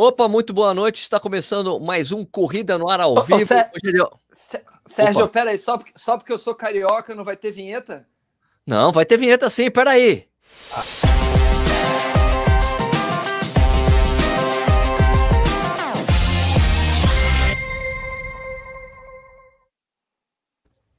Opa, muito boa noite. Está começando mais um Corrida no Ar ao vivo. É Sérgio, pera aí, só porque, só porque eu sou carioca não vai ter vinheta? Não, vai ter vinheta sim, peraí. Ah.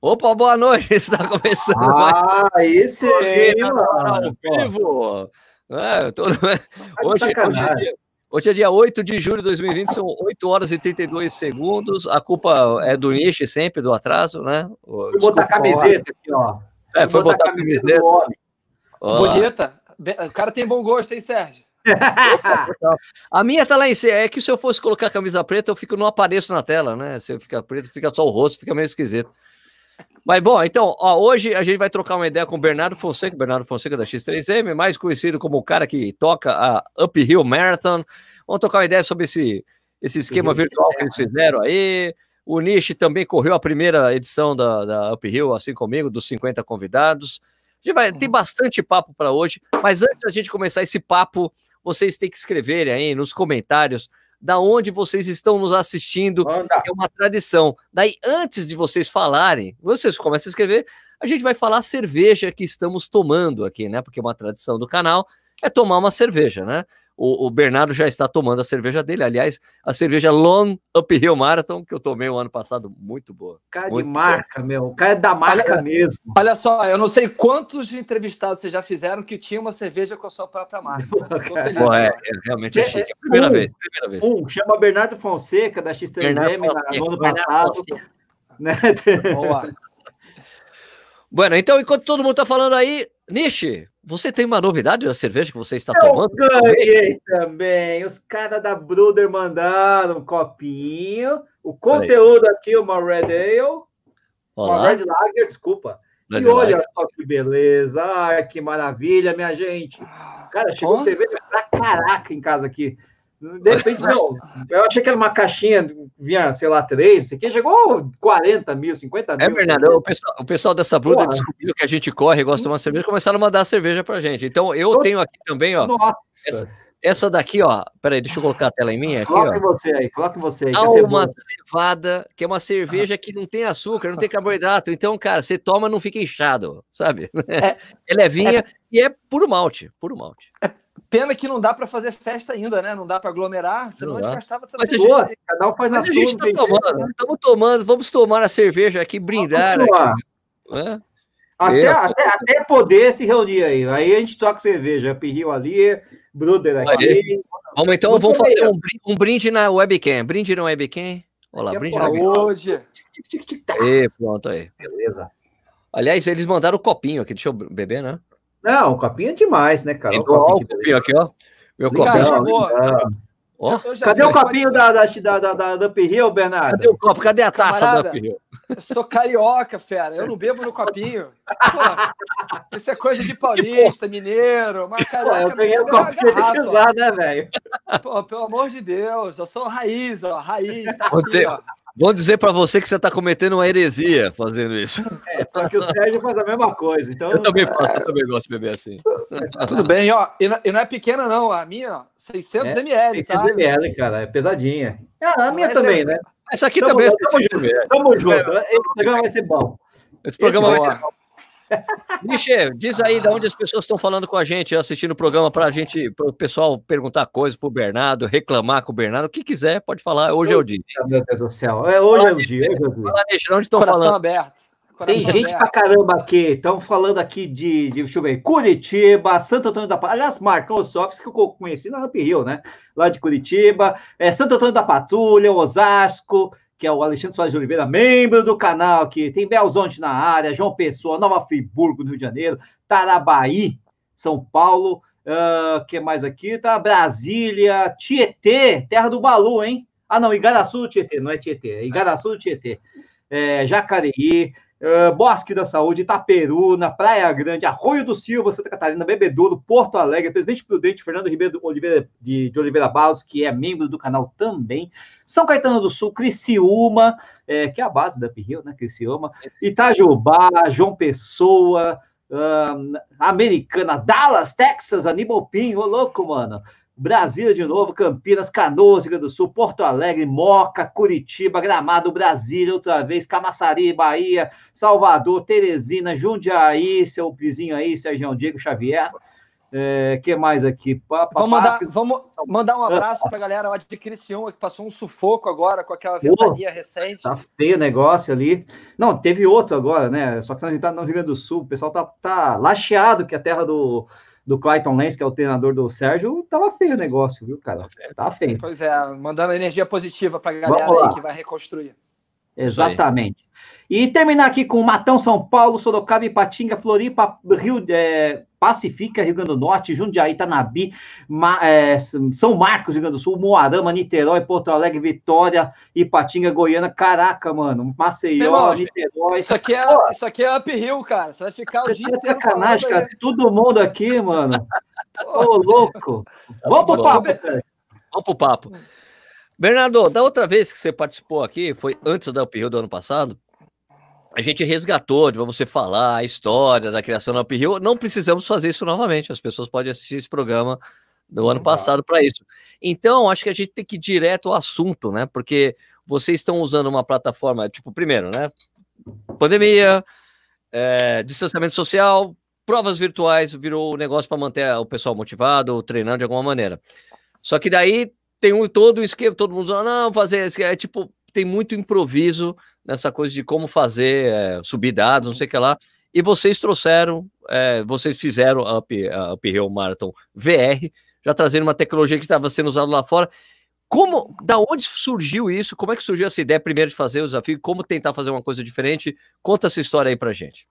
Opa, boa noite. Está começando ah, mais. Ah, esse é ao vivo. É, tô... Tá hoje, hoje, é Hoje é dia 8 de julho de 2020, são 8 horas e 32 segundos. A culpa é do nicho sempre, do atraso, né? Foi botar a camiseta aqui, ó. É, foi botar, botar a camiseta. Bonita. O cara tem bom gosto, hein, Sérgio? a minha tá lá em cima. É que se eu fosse colocar a camisa preta, eu fico, não apareço na tela, né? Se eu ficar preto, fica só o rosto, fica meio esquisito. Mas bom, então, ó, hoje a gente vai trocar uma ideia com o Bernardo Fonseca, Bernardo Fonseca da X3M, mais conhecido como o cara que toca a Uphill Marathon. Vamos trocar uma ideia sobre esse, esse esquema uhum. virtual que eles fizeram aí. O Nish também correu a primeira edição da, da Uphill, assim comigo, dos 50 convidados. Vai, uhum. tem bastante papo para hoje, mas antes da gente começar esse papo, vocês têm que escreverem aí nos comentários da onde vocês estão nos assistindo. Manda. É uma tradição. Daí, antes de vocês falarem, vocês começam a escrever, a gente vai falar a cerveja que estamos tomando aqui, né? Porque é uma tradição do canal, é tomar uma cerveja, né? O, o, Bernardo já está tomando a cerveja dele. Aliás, a cerveja Long Uphill Marathon, que eu tomei o ano passado, muito boa. Cara muito de marca, boa. meu. cara é da marca olha, mesmo. Olha só, eu não sei quantos entrevistados vocês já fizeram que tinha uma cerveja com a sua própria marca. Mas eu tô feliz. Pô, é, é, realmente é, é Primeira, um, vez, é primeira vez. Um, chama Bernardo Fonseca, da X3M, né, no ano passado. Né? Boa. bueno, então, enquanto todo mundo está falando aí, Nishi, você tem uma novidade da cerveja que você está eu tomando? Eu ganhei também. Os caras da Bruder mandaram um copinho. O conteúdo aqui, uma Red Ale. Olá. Uma Red Lager, desculpa. Red e olha só que beleza. Ai, que maravilha, minha gente. Cara, chegou oh. cerveja pra caraca em casa aqui. De repente, não. Eu achei que era uma caixinha, vinha, sei lá, três, aqui chegou 40 mil, 50 é mil. É, Bernardo, assim. o pessoal, o pessoal dessa bruta Porra. descobriu que a gente corre, gosta de tomar cerveja, começaram a mandar a cerveja pra gente. Então, eu Nossa. tenho aqui também, ó. Nossa. Essa, daqui, ó. Peraí, deixa eu colocar a tela em mim. Aqui, coloca ó. você aí, coloca você aí. uma cevada, que é uma cerveja que não tem açúcar, não tem carboidrato. Então, cara, você toma, não fica inchado, sabe? É, é levinha é. e é puro malte, puro malte. É Pena que não dá para fazer festa ainda, né? Não dá para aglomerar, senão não a gente gastava essa Mas cerveja. Gente, cada um faz na sua. Estamos tá tomando, né? né? tomando, vamos tomar a cerveja aqui, brindar. Aqui, até, é. até, até, poder se reunir aí. Aí a gente toca cerveja, pirril ali, brother aqui. Aí. Vamos então, vamos fazer um brinde, um brinde, na webcam. Brinde na webcam. Olá, lá, brinde na webcam. pronto aí. Beleza. Aliás, eles mandaram o copinho aqui. Deixa eu beber, né? Não, o copinho é demais, né, cara? Entrou, o copinho aqui, ó. Meu Copinha. Ó, cadê o copinho da, da, da, da, da Hill, Bernardo? Cadê o copo? Cadê a taça Camarada, da Up Hill? Eu sou carioca, fera. Eu não bebo no copinho. Pô, isso é coisa de paulista, mineiro. Mas, eu ganhei o copinho de usar, né, velho? Pô, pelo amor de Deus. Eu sou raiz, ó. Raiz. Tá aqui, ó. Vou dizer para você que você está cometendo uma heresia fazendo isso. É, só que o Sérgio faz a mesma coisa. Então... Eu também faço, eu também gosto de beber assim. Tudo bem, ó. E não é pequena, não. A minha, ó, 600 é, ml. 600 tá? ml, cara. É pesadinha. Ah, a minha Mas é também, é... né? Essa aqui tamo, também é 600 ml. Tamo junto. Esse programa vai ser bom. Esse programa Esse vai ser bom. Michê, diz aí ah. de onde as pessoas estão falando com a gente, assistindo o programa para a gente, para o pessoal perguntar coisas para o Bernardo, reclamar com o Bernardo, o que quiser, pode falar. Hoje é o dia. Meu Deus do céu, é, hoje é o dia. é o dia. Fala, Michel, onde estão falando? aberto. Tem gente pra caramba aqui. Estão falando aqui de, de, deixa eu ver, Curitiba, Santo Antônio da Patrulha. Aliás, Marcão Sofis, que eu conheci na Up Hill, né? Lá de Curitiba. É, Santo Antônio da Patrulha, Osasco, que é o Alexandre Soares de Oliveira, membro do canal, que tem Belzonte na área, João Pessoa, Nova Friburgo, no Rio de Janeiro, Tarabaí, São Paulo, uh, que mais aqui? Tá Brasília, Tietê, terra do Balu, hein? Ah, não, Igaraçu do Tietê, não é Tietê, é Igaraçu do Tietê, é, Jacareí, ah, Bosque da Saúde, Itaperuna, Praia Grande, Arroio do Silva, Santa Catarina, Bebedouro, Porto Alegre, Presidente Prudente, Fernando Ribeiro Oliveira, de, de Oliveira Barros, que é membro do canal também, São Caetano do Sul, Criciúma, é, que é a base da Uphill, né, Criciúma, Itajubá, João Pessoa, ah, Americana, Dallas, Texas, Aníbal Pinho, ô louco, mano, Brasília de novo, Campinas, Canoas, Rio Grande do Sul, Porto Alegre, Moca, Curitiba, Gramado, Brasília, outra vez, Camaçari, Bahia, Salvador, Teresina, Jundiaí, seu vizinho aí, Sérgio Diego Xavier. É, que mais aqui? vamos, mandar, vamos mandar um abraço para a galera lá de Criciúma, que passou um sufoco agora com aquela ventania recente. Tá feio o negócio ali. Não, teve outro agora, né? Só que a gente tá no Rio Grande do Sul, o pessoal tá, tá lacheado, que a terra do, do Clayton Lance, que é o treinador do Sérgio, tava feio o negócio, viu, cara? Tava feio. Pois é, mandando energia positiva pra galera aí que vai reconstruir. Exatamente. E terminar aqui com Matão, São Paulo, Sorocaba, Ipatinga, Floripa, Rio, é, Pacifica, Rio Grande do Norte, Jundiaí, Itanabi, Ma, é, São Marcos, Rio Grande do Sul, Moarama, Niterói, Porto Alegre, Vitória, Ipatinga, Goiânia, caraca, mano, Maceió, Niterói. Isso aqui, é, isso aqui é uphill, cara, você vai ficar o dia tá inteiro. sacanagem, cara, aí. todo mundo aqui, mano. Ô, louco. Tá Vamos tá pro papo, velho. Vamos pro papo. Bernardo, da outra vez que você participou aqui, foi antes da uphill do ano passado, a gente resgatou para você falar a história da criação da Up Hill. Não precisamos fazer isso novamente. As pessoas podem assistir esse programa do ano passado para isso. Então, acho que a gente tem que ir direto ao assunto, né? Porque vocês estão usando uma plataforma, tipo, primeiro, né? Pandemia, é, distanciamento social, provas virtuais, virou um negócio para manter o pessoal motivado ou treinando de alguma maneira. Só que daí tem um, todo o esquema, todo mundo, dizendo não, fazer, é tipo, tem muito improviso nessa coisa de como fazer, é, subir dados, não sei o que lá. E vocês trouxeram, é, vocês fizeram a, Up, Uphill Marathon VR, já trazendo uma tecnologia que estava sendo usada lá fora. Como, da onde surgiu isso? Como é que surgiu essa ideia primeiro de fazer o desafio? Como tentar fazer uma coisa diferente? Conta essa história aí para gente.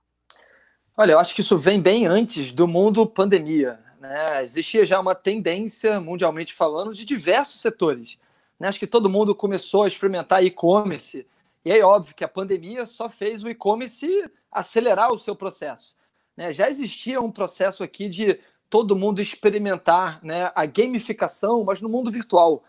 Olha, eu acho que isso vem bem antes do mundo pandemia. Né? Existia já uma tendência, mundialmente falando, de diversos setores né? Acho que todo mundo começou a experimentar e-commerce. E é óbvio que a pandemia só fez o e-commerce acelerar o seu processo. Né? Já existia um processo aqui de todo mundo experimentar né, a gamificação, mas no mundo virtual.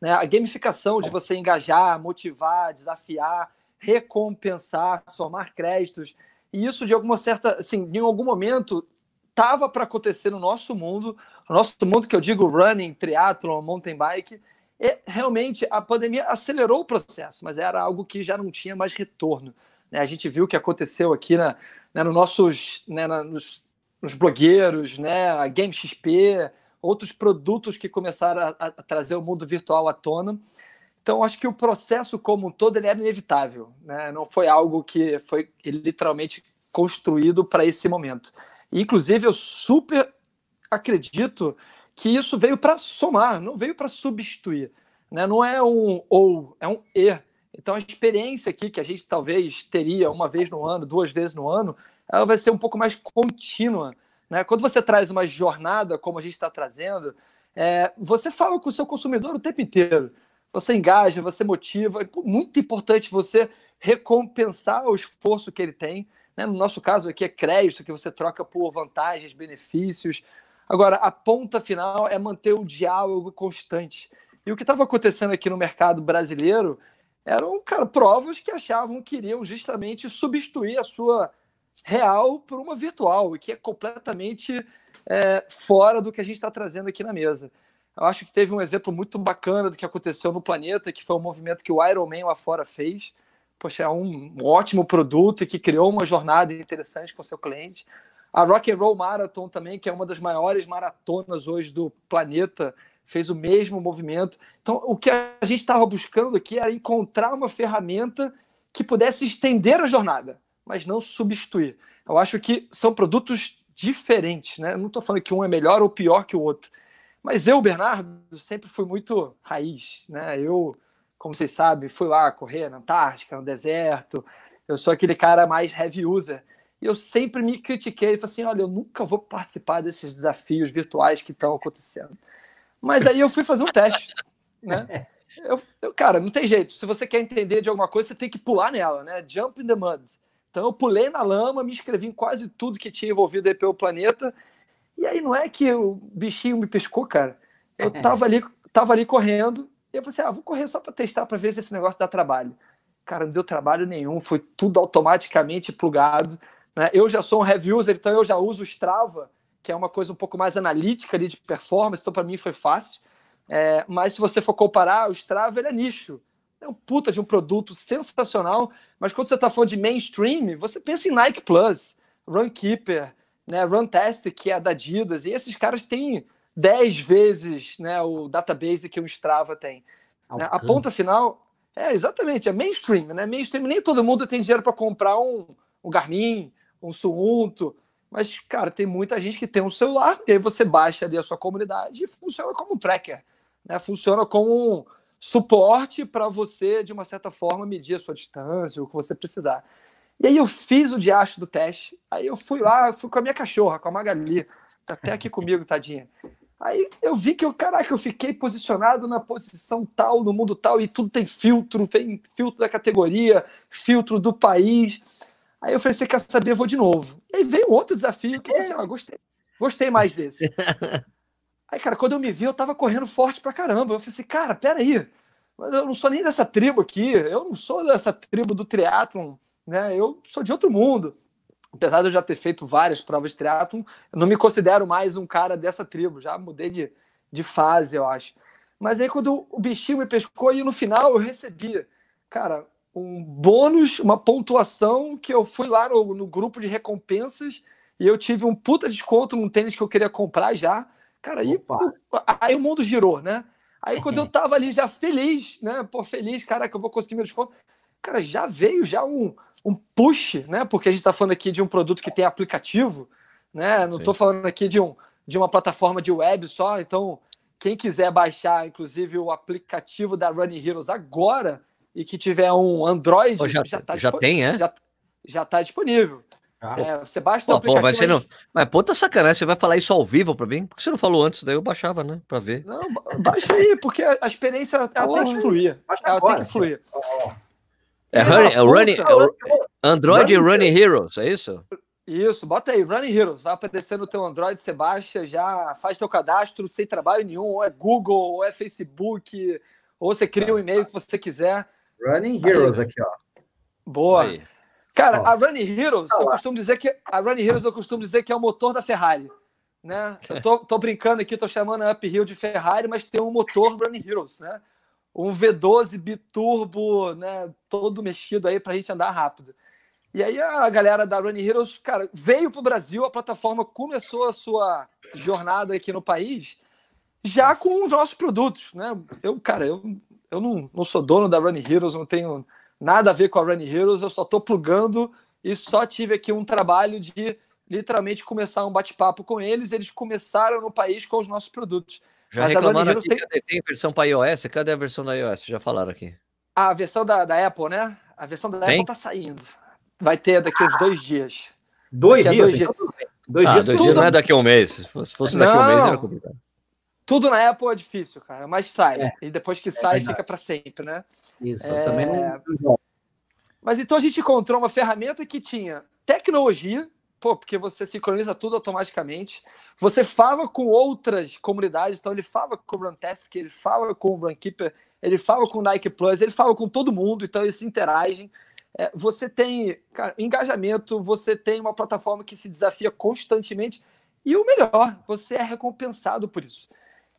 Né? A gamificação de você engajar, motivar, desafiar, recompensar, somar créditos. E isso, de alguma certa, assim, em algum momento, estava para acontecer no nosso mundo, no nosso mundo que eu digo running, triatlon, mountain bike, e, realmente, a pandemia acelerou o processo, mas era algo que já não tinha mais retorno. Né? A gente viu o que aconteceu aqui na, né, no nossos, né, na, nos, nos, blogueiros, né, a Game XP, outros produtos que começaram a, a trazer o mundo virtual à tona. Então, acho que o processo como um todo ele era inevitável, né? não foi algo que foi literalmente construído para esse momento. inclusive, eu super acredito que isso veio para somar, não veio para substituir. Né? Não é um ou, é um e. Então a experiência aqui que a gente talvez teria uma vez no ano, duas vezes no ano, ela vai ser um pouco mais contínua. Né? Quando você traz uma jornada como a gente está trazendo, é, você fala com o seu consumidor o tempo inteiro. Você engaja, você motiva. É muito importante você recompensar o esforço que ele tem. Né? No nosso caso aqui é crédito, que você troca por vantagens, benefícios. Agora, a ponta final é manter o diálogo constante. E o que estava acontecendo aqui no mercado brasileiro eram cara, provas que achavam que iriam justamente substituir a sua real por uma virtual, e que é completamente é, fora do que a gente está trazendo aqui na mesa. Eu acho que teve um exemplo muito bacana do que aconteceu no planeta, que foi um movimento que o Iron Man lá fora fez. Poxa, é um ótimo produto e que criou uma jornada interessante com seu cliente. A Rock and Roll Marathon também, que é uma das maiores maratonas hoje do planeta, fez o mesmo movimento. Então, o que a gente estava buscando aqui era encontrar uma ferramenta que pudesse estender a jornada, mas não substituir. Eu acho que são produtos diferentes, né? Eu não estou falando que um é melhor ou pior que o outro. Mas eu, Bernardo, sempre fui muito raiz, né? Eu, como vocês sabem, fui lá correr na Antártica, no deserto. Eu sou aquele cara mais heavy user. E eu sempre me critiquei, falei assim, olha, eu nunca vou participar desses desafios virtuais que estão acontecendo. Mas aí eu fui fazer um teste, né? Eu, eu, cara, não tem jeito. Se você quer entender de alguma coisa, você tem que pular nela, né? Jump in the mud. Então eu pulei na lama, me inscrevi em quase tudo que tinha envolvido aí pelo planeta. E aí não é que o bichinho me pescou, cara. Eu tava ali, tava ali correndo, e eu falei assim, ah, vou correr só para testar para ver se esse negócio dá trabalho. Cara, não deu trabalho nenhum, foi tudo automaticamente plugado. Né? Eu já sou um heavy user, então eu já uso o Strava, que é uma coisa um pouco mais analítica ali de performance, então para mim foi fácil. É, mas se você for comparar, o Strava ele é nicho. É um puta de um produto sensacional, mas quando você está falando de mainstream, você pensa em Nike Plus, Runkeeper, né, Runtest, que é da Adidas, e esses caras têm 10 vezes né, o database que o Strava tem. Né? A ponta final é exatamente, é mainstream, né? Mainstream, nem todo mundo tem dinheiro para comprar um, um Garmin, um Suunto. Mas, cara, tem muita gente que tem um celular, e aí você baixa ali a sua comunidade e funciona como um tracker. Né? Funciona como um suporte para você, de uma certa forma, medir a sua distância, o que você precisar. E aí eu fiz o diacho do teste. Aí eu fui lá, eu fui com a minha cachorra, com a Magali. Tá até aqui comigo, tadinha. Aí eu vi que eu, caraca, eu fiquei posicionado na posição tal, no mundo tal, e tudo tem filtro, tem filtro da categoria, filtro do país. Aí eu falei, você quer saber? Eu vou de novo. E aí veio outro desafio que eu falei assim, ah, gostei, gostei mais desse. aí, cara, quando eu me vi, eu tava correndo forte pra caramba. Eu falei assim, cara, peraí, eu não sou nem dessa tribo aqui, eu não sou dessa tribo do triatlon, né? Eu sou de outro mundo. Apesar de eu já ter feito várias provas de triatlon, eu não me considero mais um cara dessa tribo, já mudei de, de fase, eu acho. Mas aí quando o bichinho me pescou e no final eu recebi, cara, um bônus, uma pontuação que eu fui lá no, no grupo de recompensas e eu tive um puta desconto num tênis que eu queria comprar já. Cara, aí, aí o mundo girou, né? Aí quando eu uhum. tava ali já feliz, né? Pô, feliz, cara que eu vou conseguir meu desconto. Cara, já veio já um, um push, né? Porque a gente tá falando aqui de um produto que tem aplicativo, né? Não Sim. tô falando aqui de, um, de uma plataforma de web só. Então, quem quiser baixar, inclusive, o aplicativo da Running Heroes agora, e que tiver um Android, já, já, tá já tem, é? Já, já tá disponível. Ah, é, você baixa o aplicativo. mas, você não... mas puta tá sacanagem, você vai falar isso ao vivo pra mim? Por que você não falou antes? Daí eu baixava, né? Pra ver. Não, baixa aí, porque a experiência ela tem que fluir. Ela agora, tem que fluir. É, running, tá é, running, é Android Running, running Heroes, é isso? Isso, bota aí, Running Heroes. Vai tá aparecer no teu Android, você baixa, já faz teu cadastro sem trabalho nenhum, ou é Google, ou é Facebook, ou você cria o um e-mail que você quiser. Running Heroes Aí. aqui, ó. Boa. Aí. Cara, ó. a Running Heroes, tá eu costumo dizer que a Running Heroes eu costumo dizer que é o motor da Ferrari, né? Eu tô, tô brincando aqui, tô chamando a Up Hill de Ferrari, mas tem um motor Running Heroes, né? um V12 biturbo, né, todo mexido aí pra gente andar rápido. E aí a galera da Running Heroes, cara, veio pro Brasil, a plataforma começou a sua jornada aqui no país já com os nossos produtos, né? Eu, cara, eu eu não, não sou dono da Run Heroes, não tenho nada a ver com a Run Heroes, eu só estou plugando e só tive aqui um trabalho de literalmente começar um bate-papo com eles. Eles começaram no país com os nossos produtos. Já Mas reclamaram aqui, tem... tem versão para iOS? Cadê a versão da iOS? Já falaram aqui. A versão da, da Apple, né? A versão da tem? Apple tá saindo. Vai ter daqui ah. uns dois dias. Dois daqui dias? Dois, então, dias. dois ah, dias, dois tudo... dias não é daqui a um mês. Se fosse daqui a um mês, era complicado. Tudo na Apple é difícil, cara, mas sai. É. E depois que é sai, fica para sempre, né? Isso, é... também não. Mas então a gente encontrou uma ferramenta que tinha tecnologia, pô, porque você sincroniza tudo automaticamente. Você fala com outras comunidades, então ele fala com o Runtastic, ele fala com o Runkeeper, ele fala com o Nike Plus, ele fala com todo mundo, então eles interagem. É, você tem cara, engajamento, você tem uma plataforma que se desafia constantemente, e o melhor, você é recompensado por isso.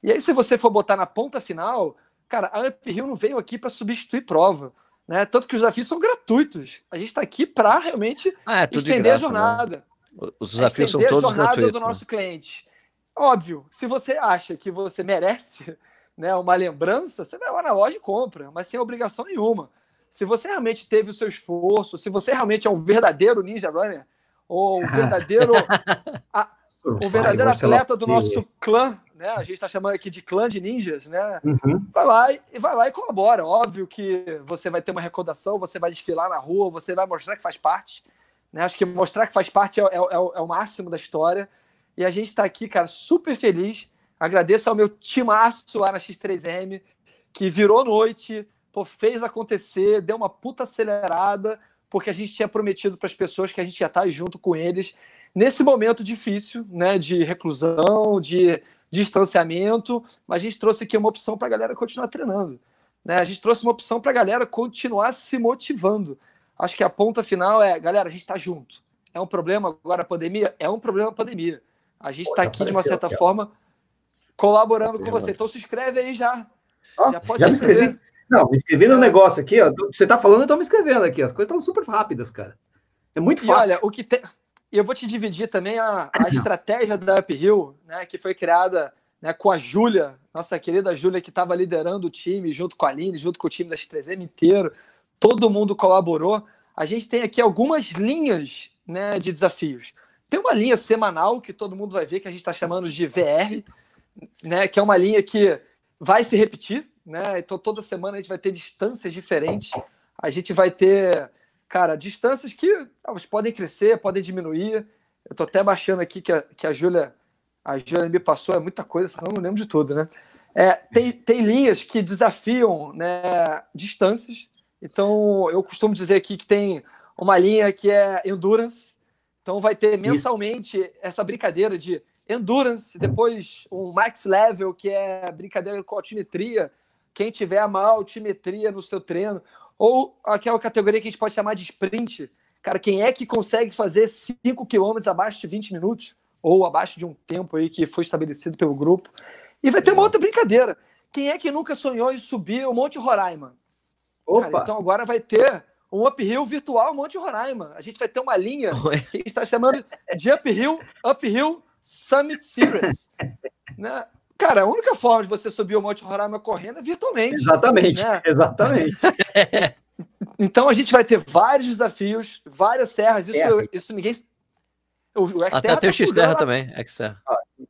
E aí, se você for botar na ponta final, cara, a Uphill não veio aqui para substituir prova. Né? Tanto que os desafios são gratuitos. A gente está aqui para realmente ah, é estender graça, a né? jornada. Né? Os desafios são todos gratuitos. a jornada gratuito, do nosso né? cliente. Óbvio, se você acha que você merece né, uma lembrança, você vai lá na loja e compra, mas sem obrigação nenhuma. Se você realmente teve o seu esforço, se você realmente é um verdadeiro ninja runner, ou um ah. verdadeiro a, o verdadeiro atleta do nosso clã, né? A gente está chamando aqui de clã de ninjas, né? Uhum. Vai lá e, e vai lá e colabora. Óbvio que você vai ter uma recordação, você vai desfilar na rua, você vai mostrar que faz parte. Né? Acho que mostrar que faz parte é, é, é, o, é o máximo da história. E a gente está aqui, cara, super feliz. Agradeço ao meu timaço lá na X3M, que virou noite, pô, fez acontecer, deu uma puta acelerada, porque a gente tinha prometido para as pessoas que a gente ia estar tá junto com eles nesse momento difícil, né, de reclusão, de distanciamento, mas a gente trouxe aqui uma opção para a galera continuar treinando. Né? A gente trouxe uma opção para a galera continuar se motivando. Acho que a ponta final é, galera, a gente está junto. É um problema agora a pandemia? É um problema a pandemia. A gente está aqui, de uma certa aqui, forma, colaborando com você. Então se inscreve aí já. Oh, já pode já se inscrever. Não, me inscrevi no negócio aqui, ó. Você tá falando, eu tô me inscrevendo aqui. As coisas estão super rápidas, cara. É muito e fácil. olha, o que, tem. E eu vou te dividir também a, a estratégia da Uphill, né, que foi criada né, com a Júlia, nossa querida Júlia, que estava liderando o time, junto com a Aline, junto com o time da X3M inteiro. Todo mundo colaborou. A gente tem aqui algumas linhas né, de desafios. Tem uma linha semanal que todo mundo vai ver, que a gente está chamando de VR, né, que é uma linha que vai se repetir. Né? Então, toda semana a gente vai ter distâncias diferentes. A gente vai ter cara, distâncias que elas ah, podem crescer, podem diminuir. Eu tô até baixando aqui que a, que a Júlia a me passou, é muita coisa, senão eu não lembro de tudo, né? É, tem, tem linhas que desafiam né, distâncias. Então, eu costumo dizer aqui que tem uma linha que é endurance. Então, vai ter mensalmente essa brincadeira de endurance, depois um max level, que é brincadeira com altimetria. Quem tiver mal altimetria no seu treino, ou aquela categoria que a gente pode chamar de sprint. Cara, quem é que consegue fazer 5 quilômetros abaixo de 20 minutos? Ou abaixo de um tempo aí que foi estabelecido pelo grupo. E vai ter uma outra brincadeira. Quem é que nunca sonhou em subir o Monte Roraima? Opa. Cara, então agora vai ter um uphill virtual Monte Roraima. A gente vai ter uma linha que está chamando de uphill, uphill Summit Series. né? Cara, a única forma de você subir o Monte Roraima correndo é virtualmente. Exatamente, né? exatamente. Então a gente vai ter vários desafios, várias serras. Isso, isso ninguém. O, o Até tá tem o também, Xterra.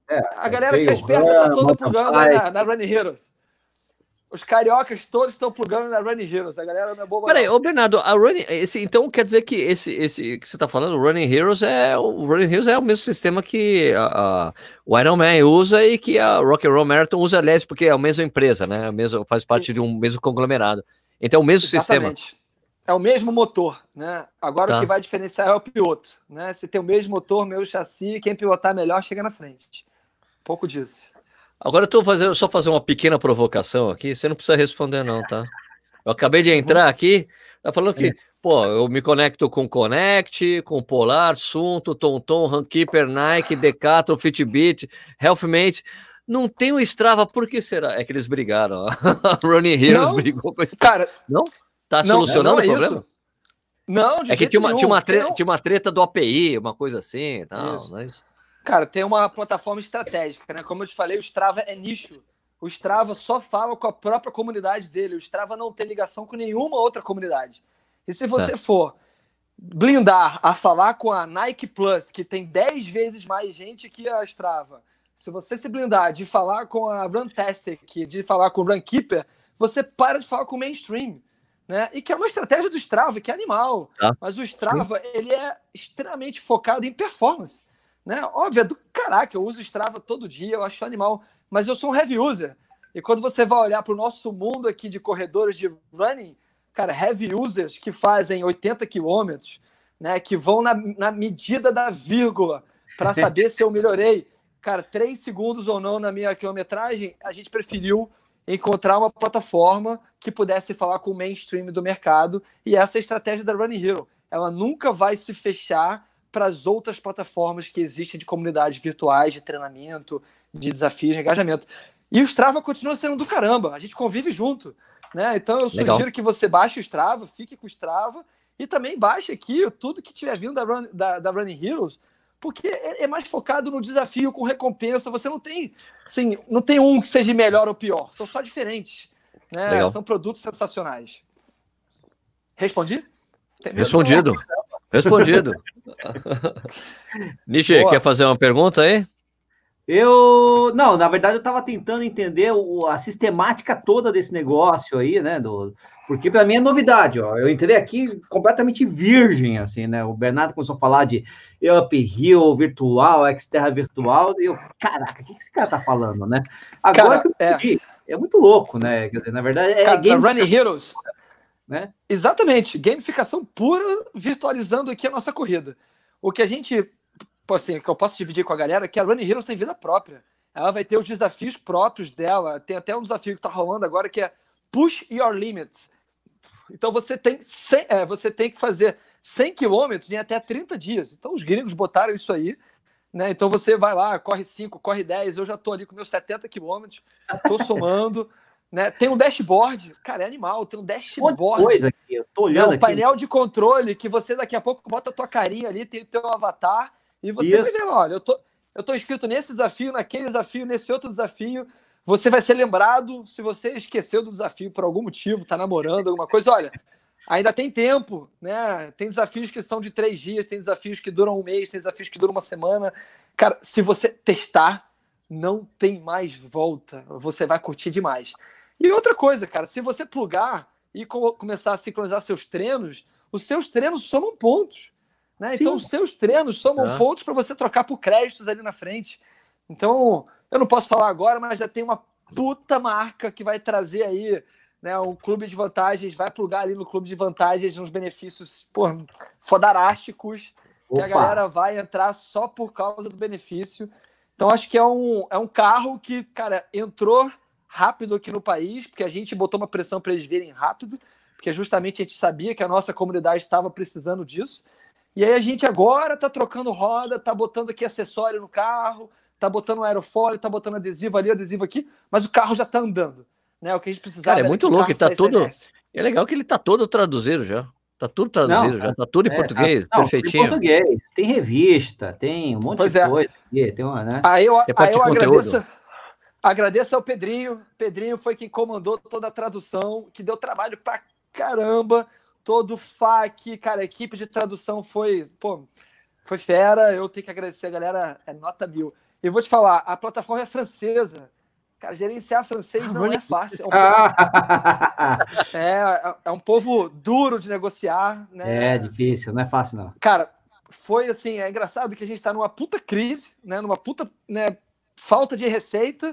é, a galera que é esperta tá toda pulando na, na Run Heroes. Os cariocas todos estão plugando na Running Heroes. A galera não é boba. Peraí, ô Bernardo, a Running, esse, então quer dizer que esse, esse que você está falando, o Running Heroes, é, o Running Heroes é o mesmo sistema que a, a, o Iron Man usa e que a Rock and Roll Marathon usa, aliás, porque é a mesma empresa, né? A mesma, faz parte de um mesmo conglomerado. Então é o mesmo Exatamente. sistema. É o mesmo motor, né? Agora tá. o que vai diferenciar é o piloto, né? Você tem o mesmo motor, mesmo chassi, quem pilotar melhor chega na frente. Pouco disso. Agora eu tô fazendo só fazer uma pequena provocação aqui. Você não precisa responder, não, tá? Eu acabei de entrar aqui, tá falando que, é. pô, eu me conecto com Connect, com Polar, Sunto, Tonton, Runkeeper, Nike, Decathlon, Fitbit, Healthmate. Não tem o Strava, por que será? É que eles brigaram. Ronnie Heroes não, brigou com esse cara. Não? Tá não, solucionando não é o problema? Isso. Não, de É que tinha uma, tinha, uma treta, tinha uma treta do API, uma coisa assim e tal, isso. não é isso? Cara, tem uma plataforma estratégica, né? Como eu te falei, o Strava é nicho. O Strava só fala com a própria comunidade dele. O Strava não tem ligação com nenhuma outra comunidade. E se você é. for blindar a falar com a Nike Plus, que tem 10 vezes mais gente que a Strava, se você se blindar de falar com a Runtastic, de falar com o Runkeeper, você para de falar com o mainstream. Né? E que é uma estratégia do Strava, que é animal. Tá. Mas o Strava, Sim. ele é extremamente focado em performance né? Óbvio, é do caraca, eu uso Strava todo dia, eu acho animal, mas eu sou um heavy user. E quando você vai olhar para o nosso mundo aqui de corredores de running, cara, heavy users que fazem 80 quilômetros, né, que vão na, na medida da vírgula para saber se eu melhorei, cara, três segundos ou não na minha quilometragem, a gente preferiu encontrar uma plataforma que pudesse falar com o mainstream do mercado, e essa é a estratégia da Running Hero. Ela nunca vai se fechar para as outras plataformas que existem de comunidades virtuais, de treinamento, de desafios, de engajamento. E o Strava continua sendo do caramba, a gente convive junto. Né? Então eu Legal. sugiro que você baixe o Strava, fique com o Strava e também baixe aqui tudo que tiver vindo da, Run, da, da Running Heroes, porque é, é mais focado no desafio com recompensa. Você não tem, assim, não tem um que seja melhor ou pior, são só diferentes. Né? São produtos sensacionais. Respondi? Respondido. Respondido. Nishi, quer fazer uma pergunta aí? Eu. Não, na verdade, eu estava tentando entender o, a sistemática toda desse negócio aí, né? Do, porque para mim é novidade, ó. Eu entrei aqui completamente virgem, assim, né? O Bernardo começou a falar de uphill virtual, exterra virtual, e eu, caraca, o que, que esse cara tá falando, né? Agora cara, que eu é. entendi, é... é muito louco, né? Quer dizer, na verdade, é. Cara, game... Running Heroes. Né? Exatamente, gamificação pura virtualizando aqui a nossa corrida. O que a gente, assim, que eu posso dividir com a galera é que a Running Heroes tem vida própria. Ela vai ter os desafios próprios dela. Tem até um desafio que está rolando agora que é Push Your Limits. Então você tem, 100, é, você tem que fazer 100 quilômetros em até 30 dias. Então os gringos botaram isso aí. Né? Então você vai lá, corre 5, corre 10. Eu já estou ali com meus 70 quilômetros, estou somando. Né? Tem um dashboard, cara, é animal. Tem um dashboard. Outra coisa aqui, eu tô olhando. É um painel de controle que você daqui a pouco bota a tua carinha ali, tem o teu avatar, e você Isso. vai ver, olha, eu tô, eu tô inscrito nesse desafio, naquele desafio, nesse outro desafio. Você vai ser lembrado se você esqueceu do desafio por algum motivo, tá namorando, alguma coisa. Olha, ainda tem tempo, né? Tem desafios que são de três dias, tem desafios que duram um mês, tem desafios que duram uma semana. Cara, se você testar, não tem mais volta. Você vai curtir demais. E outra coisa, cara, se você plugar e co começar a sincronizar seus treinos, os seus treinos somam pontos. Né? Então, os seus treinos somam ah. pontos para você trocar por créditos ali na frente. Então, eu não posso falar agora, mas já tem uma puta marca que vai trazer aí né, um clube de vantagens, vai plugar ali no clube de vantagens uns benefícios porra, fodarásticos, Opa. que a galera vai entrar só por causa do benefício. Então, acho que é um, é um carro que, cara, entrou rápido aqui no país, porque a gente botou uma pressão para eles virem rápido, porque justamente a gente sabia que a nossa comunidade estava precisando disso. E aí a gente agora está trocando roda, está botando aqui acessório no carro, está botando aerofólio, está botando adesivo ali, adesivo aqui, mas o carro já está andando. Né? O que a gente precisava. Cara, é muito louco, está todo. É legal que ele está todo traduzido já. está tudo traduzido não, já, está é, tudo em é, português, não, perfeitinho. Tem português, tem revista, tem um monte pois de é. coisa. Aqui, tem uma, né? Aí eu, é aí eu tipo agradeço, Agradeço ao Pedrinho. Pedrinho foi quem comandou toda a tradução, que deu trabalho pra caramba. Todo o FAC, cara, a equipe de tradução foi, pô, foi fera. Eu tenho que agradecer a galera, é nota mil. Eu vou te falar, a plataforma é francesa. Cara, gerenciar francês não é fácil. É um, povo, ah. é, é, é um povo duro de negociar, né? É difícil, não é fácil, não. Cara, foi assim, é engraçado que a gente está numa puta crise, né? Numa puta né, falta de receita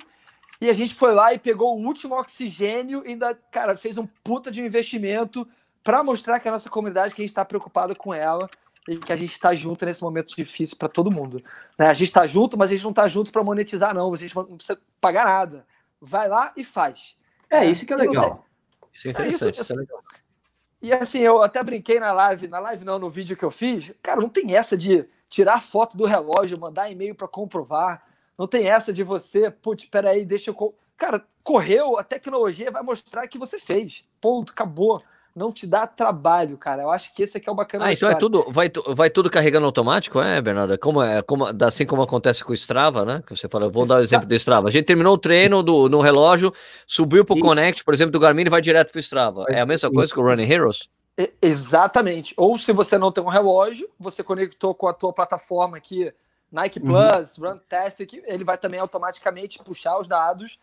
e a gente foi lá e pegou o último oxigênio, ainda, cara, fez um puta de um investimento para mostrar que a nossa comunidade, que a gente está preocupado com ela e que a gente está junto nesse momento difícil para todo mundo. Né? A gente está junto, mas a gente não está junto para monetizar, não. A gente não precisa pagar nada. Vai lá e faz. É, é. isso que é legal. Tem... Isso é interessante. É isso, isso é legal. E assim, eu até brinquei na live, na live não, no vídeo que eu fiz. Cara, não tem essa de tirar foto do relógio, mandar e-mail para comprovar. Não tem essa de você, putz, peraí, deixa eu. Cara, correu, a tecnologia vai mostrar que você fez. Ponto, acabou. Não te dá trabalho, cara. Eu acho que esse aqui é, é o bacana. Ah, então é tudo, vai, vai tudo carregando automático, é, Bernardo? É como é, como, assim como acontece com o Strava, né? Que você fala, vou dar o exemplo do Strava. A gente terminou o treino do, no relógio, subiu pro o Connect, por exemplo, do Garmin e vai direto pro Strava. É a mesma coisa que o Running Heroes? Exatamente. Ou se você não tem um relógio, você conectou com a tua plataforma aqui Nike uhum. Plus, uhum. Run Test, ele vai também automaticamente puxar os dados,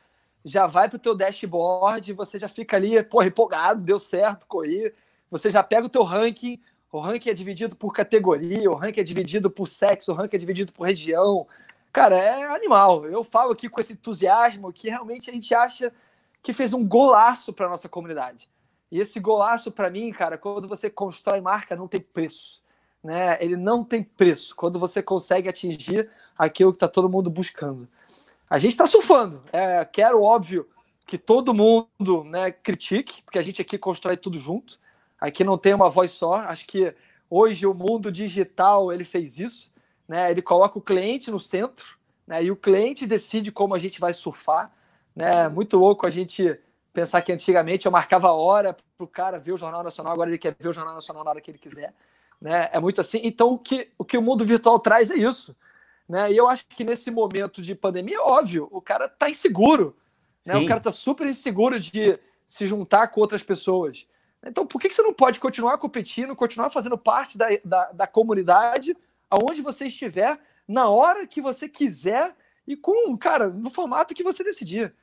já vai para o teu dashboard, você já fica ali, porra, empolgado, deu certo, corri. Você já pega o teu ranking, o ranking é dividido por categoria, o ranking é dividido por sexo, o ranking é dividido por região. Cara, é animal. Eu falo aqui com esse entusiasmo que realmente a gente acha que fez um golaço para nossa comunidade. E esse golaço, para mim, cara, quando você constrói marca, não tem preço né, ele não tem preço quando você consegue atingir aquilo que está todo mundo buscando. A gente está surfando. É, quero, óbvio, que todo mundo né, critique, porque a gente aqui constrói tudo junto. Aqui não tem uma voz só. Acho que hoje o mundo digital ele fez isso. Né? Ele coloca o cliente no centro né? e o cliente decide como a gente vai surfar. Né? É muito louco a gente pensar que antigamente eu marcava a hora para o cara ver o Jornal Nacional, agora ele quer ver o Jornal Nacional na hora que ele quiser. Né? É muito assim. Então, o que, o que o mundo virtual traz é isso. Né? E eu acho que nesse momento de pandemia, é óbvio, o cara tá inseguro. Né? Sim. O cara tá super inseguro de se juntar com outras pessoas. Então, por que, que você não pode continuar competindo, continuar fazendo parte da, da, da comunidade, aonde você estiver, na hora que você quiser e com, cara, no formato que você decidir?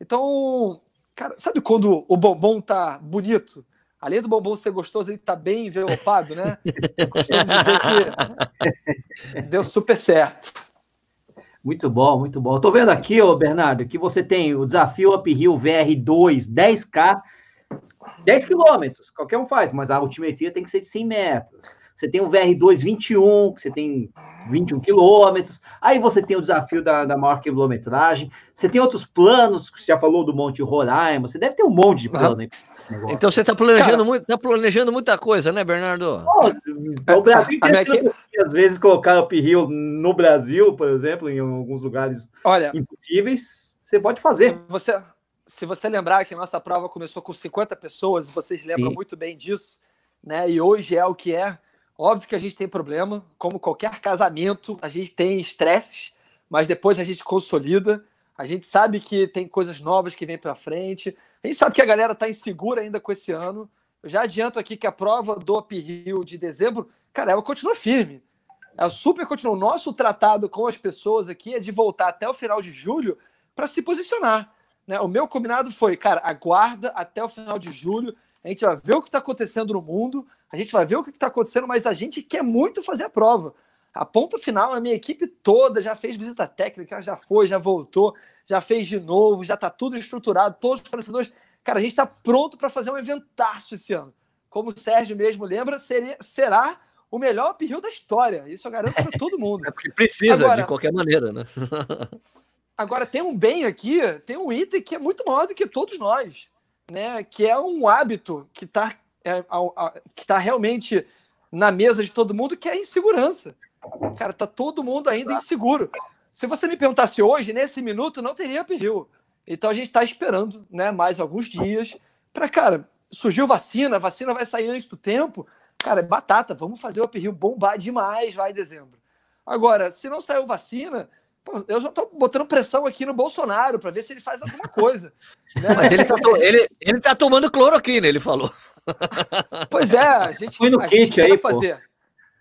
Então, cara, sabe quando o bombom tá bonito? além do bombom ser gostoso, ele tá bem envelopado, né? Eu costumo dizer que deu super certo. Muito bom, muito bom. Estou vendo aqui, ô Bernardo, que você tem o desafio Uphill VR2 10K, 10 quilômetros, qualquer um faz, mas a altimetria tem que ser de 100 metros. Você tem o vr 221, que você tem 21 quilômetros. Aí você tem o desafio da, da maior quilometragem. Você tem outros planos, que você já falou do Monte Roraima. Você deve ter um monte de plano aí. Ah, então você está planejando, muito, tá planejando muita coisa, né, Bernardo? Nossa, o Brasil tem às vezes colocar uphill no Brasil, por exemplo, em alguns lugares Olha, impossíveis. Você pode fazer. Você, se você lembrar que a nossa prova começou com 50 pessoas, vocês lembram Sim. muito bem disso, né? E hoje é o que é. Óbvio que a gente tem problema, como qualquer casamento, a gente tem estresses, mas depois a gente consolida. A gente sabe que tem coisas novas que vêm para frente. A gente sabe que a galera está insegura ainda com esse ano. Eu já adianto aqui que a prova do Uphill de dezembro, cara, ela continua firme. Ela super continua. O nosso tratado com as pessoas aqui é de voltar até o final de julho para se posicionar. Né? O meu combinado foi, cara, aguarda até o final de julho. A gente vai ver o que está acontecendo no mundo a gente vai ver o que está acontecendo, mas a gente quer muito fazer a prova. A ponta final, a minha equipe toda já fez visita técnica, já foi, já voltou, já fez de novo, já está tudo estruturado, todos os fornecedores. Cara, a gente está pronto para fazer um eventaço esse ano. Como o Sérgio mesmo lembra, seria, será o melhor uphill da história. Isso eu garanto para todo mundo. É porque precisa, agora, de qualquer maneira, né? agora, tem um bem aqui, tem um item que é muito maior do que todos nós, né? Que é um hábito que está é, a, a, que está realmente na mesa de todo mundo, que é a insegurança. Cara, tá todo mundo ainda inseguro. Se você me perguntasse hoje, nesse minuto, não teria up Então a gente está esperando né, mais alguns dias para, cara, surgiu vacina, vacina vai sair antes do tempo. Cara, é batata, vamos fazer o up bombar demais lá em dezembro. Agora, se não saiu vacina, eu já estou botando pressão aqui no Bolsonaro para ver se ele faz alguma coisa. né? Mas ele está ele, ele tá tomando cloroquina, ele falou. Pois é, a gente, Foi no a kit gente aí, fazer.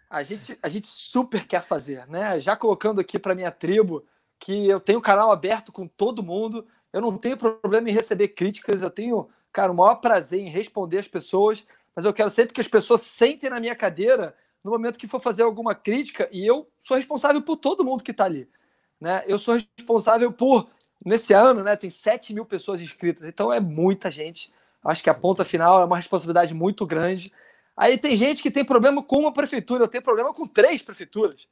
A gente, a gente super quer fazer, né? Já colocando aqui para minha tribo que eu tenho canal aberto com todo mundo. Eu não tenho problema em receber críticas, eu tenho, cara, o maior prazer em responder as pessoas, mas eu quero sempre que as pessoas sentem na minha cadeira no momento que for fazer alguma crítica e eu sou responsável por todo mundo que está ali. Né? Eu sou responsável por, nesse ano, né, tem 7 mil pessoas inscritas, então é muita gente Acho que a ponta final é uma responsabilidade muito grande. Aí tem gente que tem problema com uma prefeitura, eu tenho problema com três prefeituras.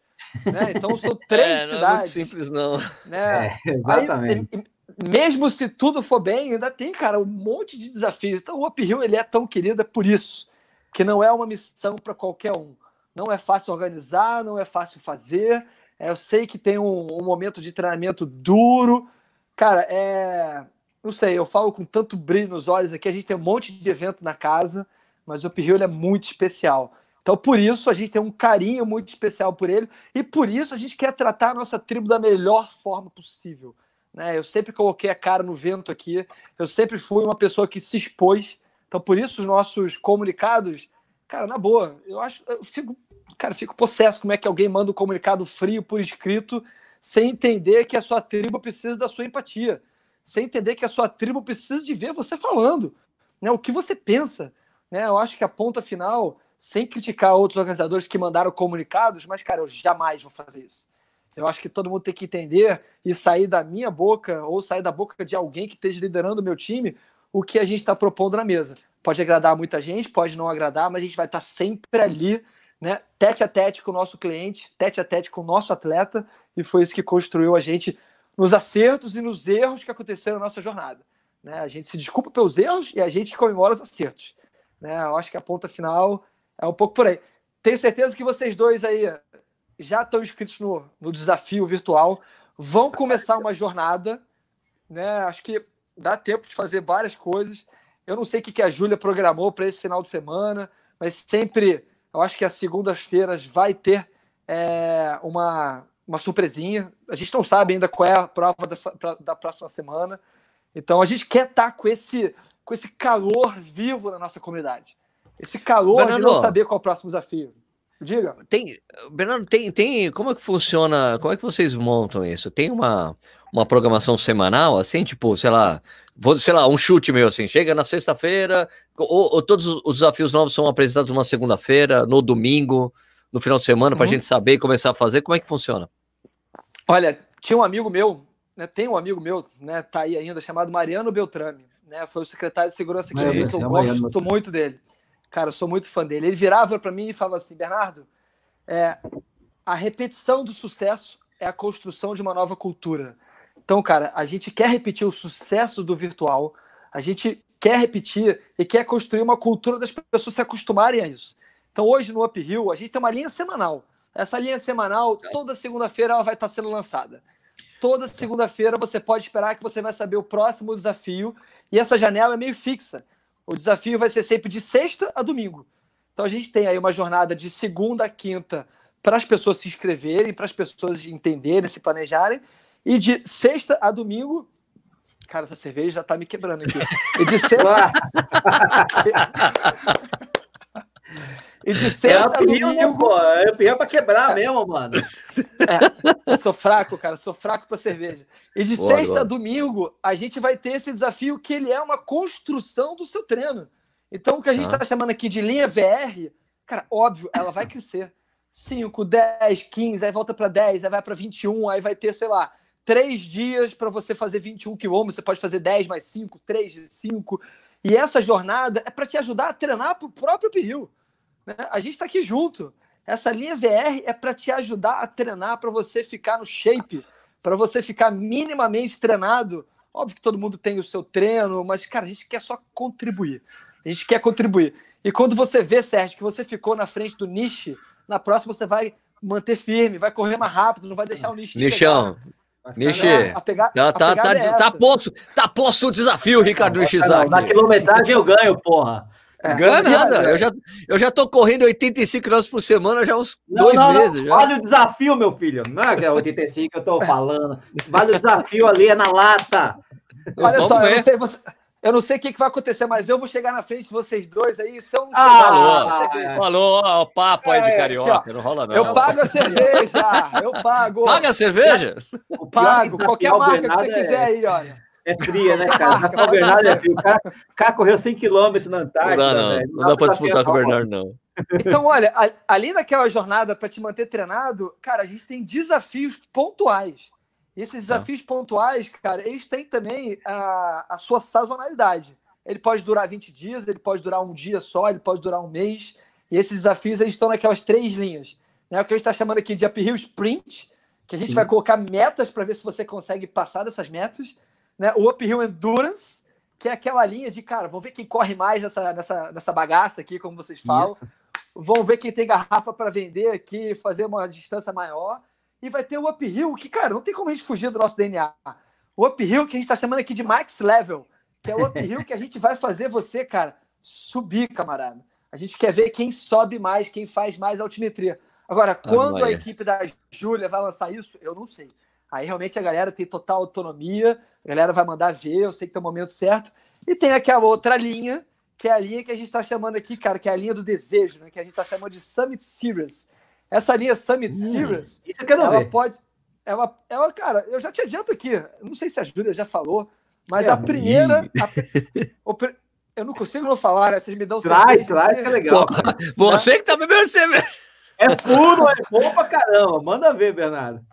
Né? Então são três é, cidades. Não é muito simples, não. Né? É, exatamente. Aí, mesmo se tudo for bem, ainda tem, cara, um monte de desafios. Então o uphill ele é tão querido é por isso, que não é uma missão para qualquer um. Não é fácil organizar, não é fácil fazer. É, eu sei que tem um, um momento de treinamento duro. Cara, é, não sei, eu falo com tanto brilho nos olhos aqui, a gente tem um monte de evento na casa, mas o Up é muito especial. Então, por isso, a gente tem um carinho muito especial por ele e por isso a gente quer tratar a nossa tribo da melhor forma possível. Né? Eu sempre coloquei a cara no vento aqui, eu sempre fui uma pessoa que se expôs. Então, por isso, os nossos comunicados, cara, na boa, eu acho, eu fico, cara, fico possesso como é que alguém manda um comunicado frio por escrito sem entender que a sua tribo precisa da sua empatia sem entender que a sua tribo precisa de ver você falando, né? O que você pensa, né? Eu acho que a ponta final, sem criticar outros organizadores que mandaram comunicados, mas cara, eu jamais vou fazer isso. Eu acho que todo mundo tem que entender e sair da minha boca ou sair da boca de alguém que esteja liderando o meu time o que a gente está propondo na mesa. Pode agradar muita gente, pode não agradar, mas a gente vai estar tá sempre ali, né? Tete a tete com o nosso cliente, tete a tete com o nosso atleta, e foi isso que construiu a gente nos acertos e nos erros que aconteceram na nossa jornada. Né? A gente se desculpa pelos erros e a gente comemora os acertos. Né? Eu acho que a ponta final é um pouco por aí. Tenho certeza que vocês dois aí já estão inscritos no, no desafio virtual, vão começar uma jornada, né? Acho que dá tempo de fazer várias coisas. Eu não sei o que, que a Júlia programou para esse final de semana, mas sempre, eu acho que as segundas-feiras vai ter é, uma, uma surpresinha. A gente não sabe ainda qual é a prova dessa, pra, da próxima semana. Então a gente quer estar tá com esse, com esse calor vivo na nossa comunidade. Esse calor Bernardo, de não saber qual é o próximo desafio. Diga. Tem, Bernardo, tem, tem. Como é que funciona? Como é que vocês montam isso? Tem uma, uma programação semanal, assim, tipo, sei lá, vou, sei lá, um chute meu assim, chega na sexta-feira, ou, ou todos os desafios novos são apresentados numa segunda-feira, no domingo no final de semana para a uhum. gente saber e começar a fazer? Como é que funciona? Olha, tinha um amigo meu, né, tem um amigo meu, né, tá aí ainda, chamado Mariano Beltrame, né, foi o secretário de segurança aqui, é, eu gosto Mariano. muito dele. Cara, eu sou muito fã dele. Ele virava para mim e falava assim, Bernardo, é, a repetição do sucesso é a construção de uma nova cultura. Então, cara, a gente quer repetir o sucesso do virtual, a gente quer repetir e quer construir uma cultura das pessoas se acostumarem a isso. Então, hoje no Uphill, a gente tem uma linha semanal. Essa linha semanal, tá. toda segunda-feira, ela vai estar sendo lançada. Toda tá. segunda-feira você pode esperar que você vai saber o próximo desafio. E essa janela é meio fixa. O desafio vai ser sempre de sexta a domingo. Então a gente tem aí uma jornada de segunda a quinta para as pessoas se inscreverem, para as pessoas entenderem, se planejarem. E de sexta a domingo. Cara, essa cerveja já está me quebrando aqui. E de sexta. E de é sexta é domingo. Apinho, pô. É apinho pra quebrar é. mesmo, mano. É, eu sou fraco, cara. Sou fraco pra cerveja. E de boa, sexta a domingo, a gente vai ter esse desafio que ele é uma construção do seu treino. Então, o que a gente ah. tá chamando aqui de linha VR, cara, óbvio, ela vai crescer. 5, 10, 15, aí volta pra 10, aí vai pra 21, aí vai ter, sei lá, 3 dias pra você fazer 21 quilômetros, você pode fazer 10 mais 5, 3 5. E essa jornada é para te ajudar a treinar pro próprio Uphill. Né? A gente está aqui junto. Essa linha VR é para te ajudar a treinar, para você ficar no shape, para você ficar minimamente treinado. Óbvio que todo mundo tem o seu treino, mas, cara, a gente quer só contribuir. A gente quer contribuir. E quando você vê, Sérgio, que você ficou na frente do niche, na próxima você vai manter firme, vai correr mais rápido, não vai deixar o niche. Nichão, Nishi, tá, tá, é tá, tá, posto, o desafio, Ricardo não, na quilometragem eu ganho, porra. É, eu já, eu já tô correndo 85 km por semana já há uns não, dois não, meses. Não. Vale o desafio, meu filho. Não é que é 85 que eu tô falando. Vale o desafio ali, é na lata. Olha só, ver. eu não sei você. Eu não sei o que, vai acontecer, mas eu vou chegar na frente de vocês dois aí. São ah, falou, é. falou ó, o papo aí de carioca, é, aqui, não rola não. Eu pago a cerveja, eu pago. Paga a cerveja? Eu pago, é qualquer é marca que você quiser é aí, olha. É fria, né, cara? Rafael Bernardo é frio. O cara, cara correu 100km na Antártida. Não dá, não. Não, dá, pra disputar com o Bernardo, não. Então, olha, além daquela jornada para te manter treinado, cara, a gente tem desafios pontuais. E esses tá. desafios ah. pontuais, cara, eles têm também a, a sua sazonalidade. Ele pode durar 20 dias, ele pode durar um dia só, ele pode durar um mês. E esses desafios eles estão naquelas três linhas. Né? O que a gente está chamando aqui de uphill sprint, que a gente Sim. vai colocar metas para ver se você consegue passar dessas metas né? O Uphill Endurance, que é aquela linha de, cara, vamos ver quem corre mais nessa, nessa, nessa bagaça aqui, como vocês falam. Isso. Vão ver quem tem garrafa para vender aqui, fazer uma distância maior. E vai ter o Uphill, que, cara, não tem como a gente fugir do nosso DNA. O Uphill que a gente está chamando aqui de Max Level, que é o Uphill que a gente vai fazer você, cara, subir, camarada. A gente quer ver quem sobe mais, quem faz mais altimetria. Agora, quando ah, a equipe da Júlia vai lançar isso, eu não sei. Aí realmente a galera tem total autonomia, a galera vai mandar ver, eu sei que tem tá o momento certo. E tem aquela outra linha, que é a linha que a gente está chamando aqui, cara, que é a linha do desejo, né? Que a gente está chamando de Summit Series. Essa linha Summit hum, Series, isso eu quero ela ver. pode. Ela, ela, cara, eu já te adianto aqui, não sei se a Júlia já falou, mas é a primeira. A, o, eu não consigo não falar, né? vocês me dão Traz, traz, que é legal. Pô, você que tá bebendo cerveja. É puro, é bom pra caramba. Manda ver, Bernardo.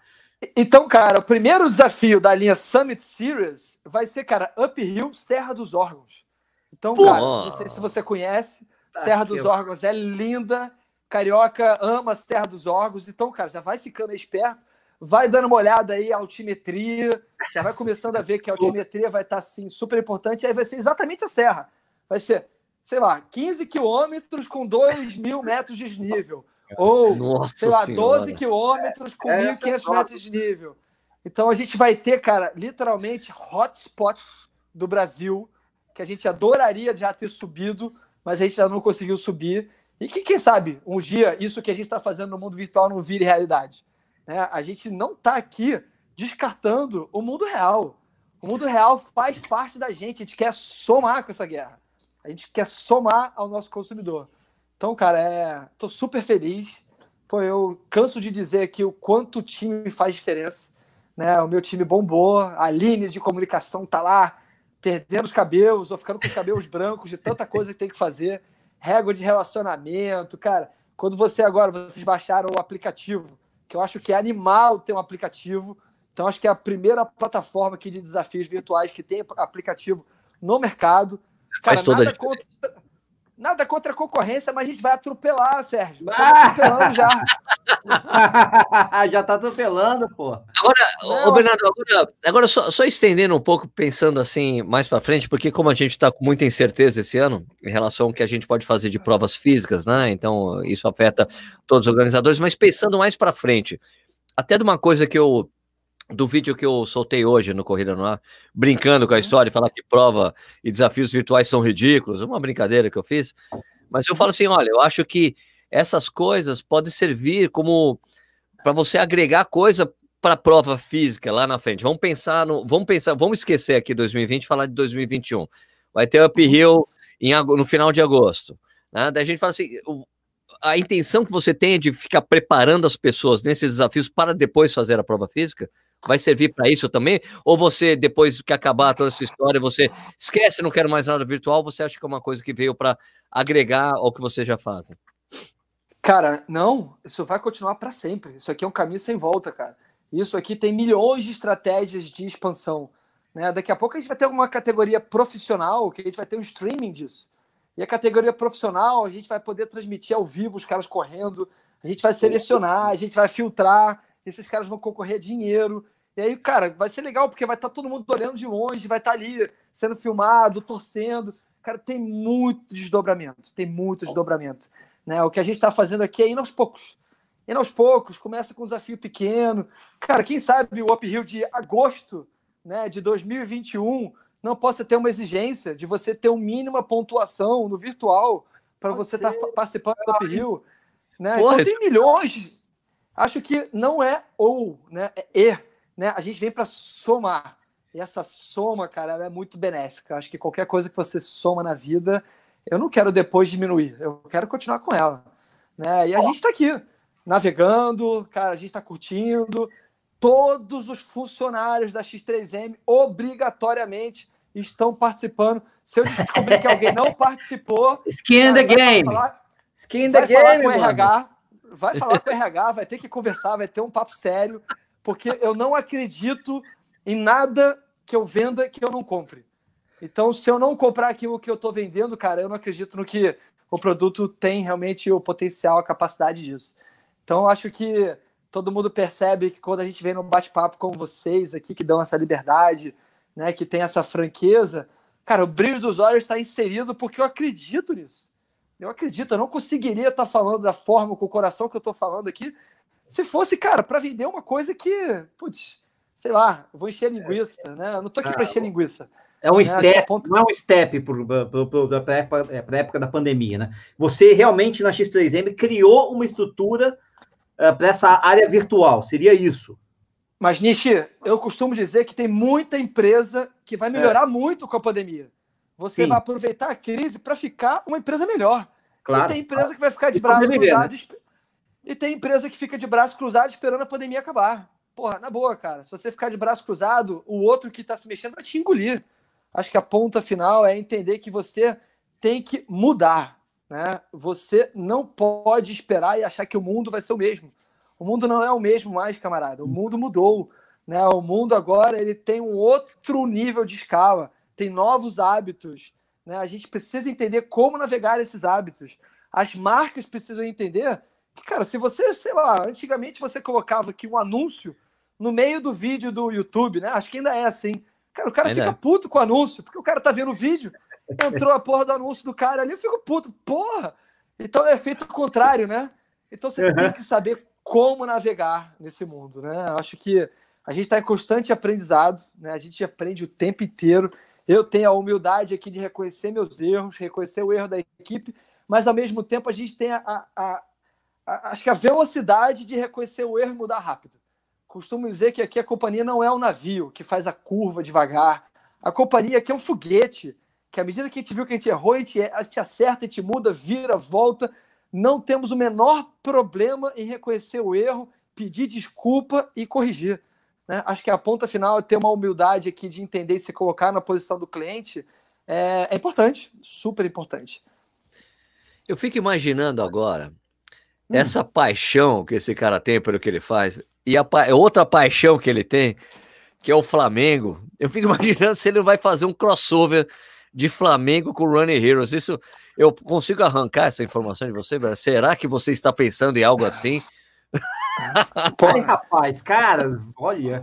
Então, cara, o primeiro desafio da linha Summit Series vai ser, cara, Uphill Serra dos Órgãos. Então, Pô. cara, não sei se você conhece, ah, Serra ah, dos eu... Órgãos é linda, carioca ama Serra dos Órgãos, então, cara, já vai ficando esperto, vai dando uma olhada aí a altimetria, já vai começando a ver que a altimetria vai estar, tá, assim, super importante, aí vai ser exatamente a serra. Vai ser, sei lá, 15 quilômetros com 2 mil metros de desnível. Ou, Nossa sei lá, senhora. 12 quilômetros com é, 1.500 metros de nível. Então a gente vai ter, cara, literalmente hotspots do Brasil, que a gente adoraria já ter subido, mas a gente ainda não conseguiu subir. E que, quem sabe, um dia, isso que a gente está fazendo no mundo virtual não vire realidade. Né? A gente não está aqui descartando o mundo real. O mundo real faz parte da gente, a gente quer somar com essa guerra. A gente quer somar ao nosso consumidor. Então, cara, é... tô super feliz. Pô, eu canso de dizer aqui o quanto o time faz diferença. Né? O meu time bombou, a Aline de comunicação tá lá, perdendo os cabelos, ou ficando com os cabelos brancos de tanta coisa que tem que fazer. Régua de relacionamento, cara. Quando você agora, vocês baixaram o aplicativo, que eu acho que é animal ter um aplicativo. Então, acho que é a primeira plataforma aqui de desafios virtuais que tem aplicativo no mercado. Cara, Faz toda a contra Nada contra a concorrência, mas a gente vai atropelar, Sérgio. Ah! atropelando já. já tá atropelando, pô. Agora, Não, ô, Bernardo, agora, agora só, só, estendendo um pouco, pensando assim mais para frente, porque como a gente tá com muita incerteza esse ano em relação ao que a gente pode fazer de provas físicas, né? Então isso afeta todos os organizadores, mas pensando mais para frente, até de uma coisa que eu do vídeo que eu soltei hoje no Corrida no Ar, brincando com a história, falar que prova e desafios virtuais são ridículos, uma brincadeira que eu fiz. Mas eu falo assim: olha, eu acho que essas coisas podem servir como para você agregar coisa para a prova física lá na frente. Vamos pensar no, vamos pensar, vamos esquecer aqui 2020 e falar de 2021. Vai ter uphill uhum. em, no final de agosto. Né? Daí a gente fala assim, a intenção que você tem é de ficar preparando as pessoas nesses desafios para depois fazer a prova física vai servir para isso também? Ou você, depois que acabar toda essa história, você esquece, não quero mais nada virtual, você acha que é uma coisa que veio para agregar ao que vocês já fazem? Cara, não, isso vai continuar para sempre. Isso aqui é um caminho sem volta, cara. Isso aqui tem milhões de estratégias de expansão. Né? Daqui a pouco a gente vai ter uma categoria profissional, que a gente vai ter um streaming disso. E a categoria profissional, a gente vai poder transmitir ao vivo os caras correndo, a gente vai selecionar, a gente vai filtrar, esses caras vão concorrer a dinheiro. E aí, cara, vai ser legal, porque vai estar tá todo mundo olhando de longe, vai estar tá ali sendo filmado, torcendo. Cara, tem muito desdobramento, tem muito desdobramento. Né? O que a gente está fazendo aqui é indo aos poucos. Indo aos poucos, começa com um desafio pequeno. Cara, quem sabe o uphill de agosto né, de 2021 não possa ter uma exigência de você ter uma mínima pontuação no virtual para você estar tá participando do uphill. Né? então tem milhões, Acho que não é ou, né? É e, né? A gente vem para somar. E essa soma, cara, é muito benéfica. Acho que qualquer coisa que você soma na vida, eu não quero depois diminuir. Eu quero continuar com ela, né? E a gente está aqui navegando, cara, a gente está curtindo. Todos os funcionários da X3M obrigatoriamente estão participando. Se eu descobrir que alguém não participou, skin the game, falar, skin the game, falar com o RH, vai falar com o RH, vai ter que conversar, vai ter um papo sério, porque eu não acredito em nada que eu venda que eu não compre. Então, se eu não comprar aquilo que eu estou vendendo, cara, eu não acredito no que o produto tem realmente o potencial, a capacidade disso. Então, acho que todo mundo percebe que quando a gente vem no bate-papo com vocês aqui, que dão essa liberdade, né, que tem essa franqueza, cara, o brilho dos olhos está inserido porque eu acredito nisso. Eu acredito, eu não conseguiria estar tá falando da forma, com o coração que eu estou falando aqui, se fosse, cara, para vender uma coisa que, putz, sei lá, vou encher linguiça, né? Eu não tô aqui para ah, encher linguiça. É um né? É step, ponto... não é um step para a é, época da pandemia, né? Você realmente na X3M criou uma estrutura uh, eh, para essa área virtual, seria isso. Mas, Nishi, eu costumo dizer que tem muita empresa que vai é. melhorar é. muito com a pandemia você Sim. vai aproveitar a crise para ficar uma empresa melhor. Claro. E tem empresa claro. que vai ficar de braço cruzados né? cruzado. E tem empresa que fica de braço cruzado esperando a pandemia acabar. Porra, na boa, cara. Se você ficar de braço cruzado, o outro que está se mexendo vai te engolir. Acho que a ponta final é entender que você tem que mudar. Né? Você não pode esperar e achar que o mundo vai ser o mesmo. O mundo não é o mesmo mais, camarada. O mundo mudou. Né? O mundo agora ele tem um outro nível de escala, tem novos hábitos. Né? A gente precisa entender como navegar esses hábitos. As marcas precisam entender que, cara, se você, sei lá, antigamente você colocava aqui um anúncio no meio do vídeo do YouTube, né? Acho que ainda é assim. Cara, o cara ainda. fica é. puto com o anúncio, porque o cara tá vendo o vídeo, entrou a porra do anúncio do cara ali, eu fico puto, porra! Então é feito o contrário, né? Então você uhum. tem que saber como navegar nesse mundo, né? Acho que a gente está em constante aprendizado, né? a gente aprende o tempo inteiro. Eu tenho a humildade aqui de reconhecer meus erros, reconhecer o erro da equipe, mas ao mesmo tempo a gente tem a, a, a, a acho que a velocidade de reconhecer o erro e mudar rápido. Costumo dizer que aqui a companhia não é um navio que faz a curva devagar. A companhia aqui é um foguete, que à medida que a gente viu que a gente errou, a gente, a gente acerta, a gente muda, vira, volta. Não temos o menor problema em reconhecer o erro, pedir desculpa e corrigir. Né? Acho que a ponta final é ter uma humildade aqui de entender e se colocar na posição do cliente é, é importante, super importante. Eu fico imaginando agora hum. essa paixão que esse cara tem pelo que ele faz e a pa outra paixão que ele tem, que é o Flamengo. Eu fico imaginando se ele vai fazer um crossover de Flamengo com Running Heroes. Isso eu consigo arrancar essa informação de você, Vera. Será que você está pensando em algo assim? Ai, rapaz, cara, olha.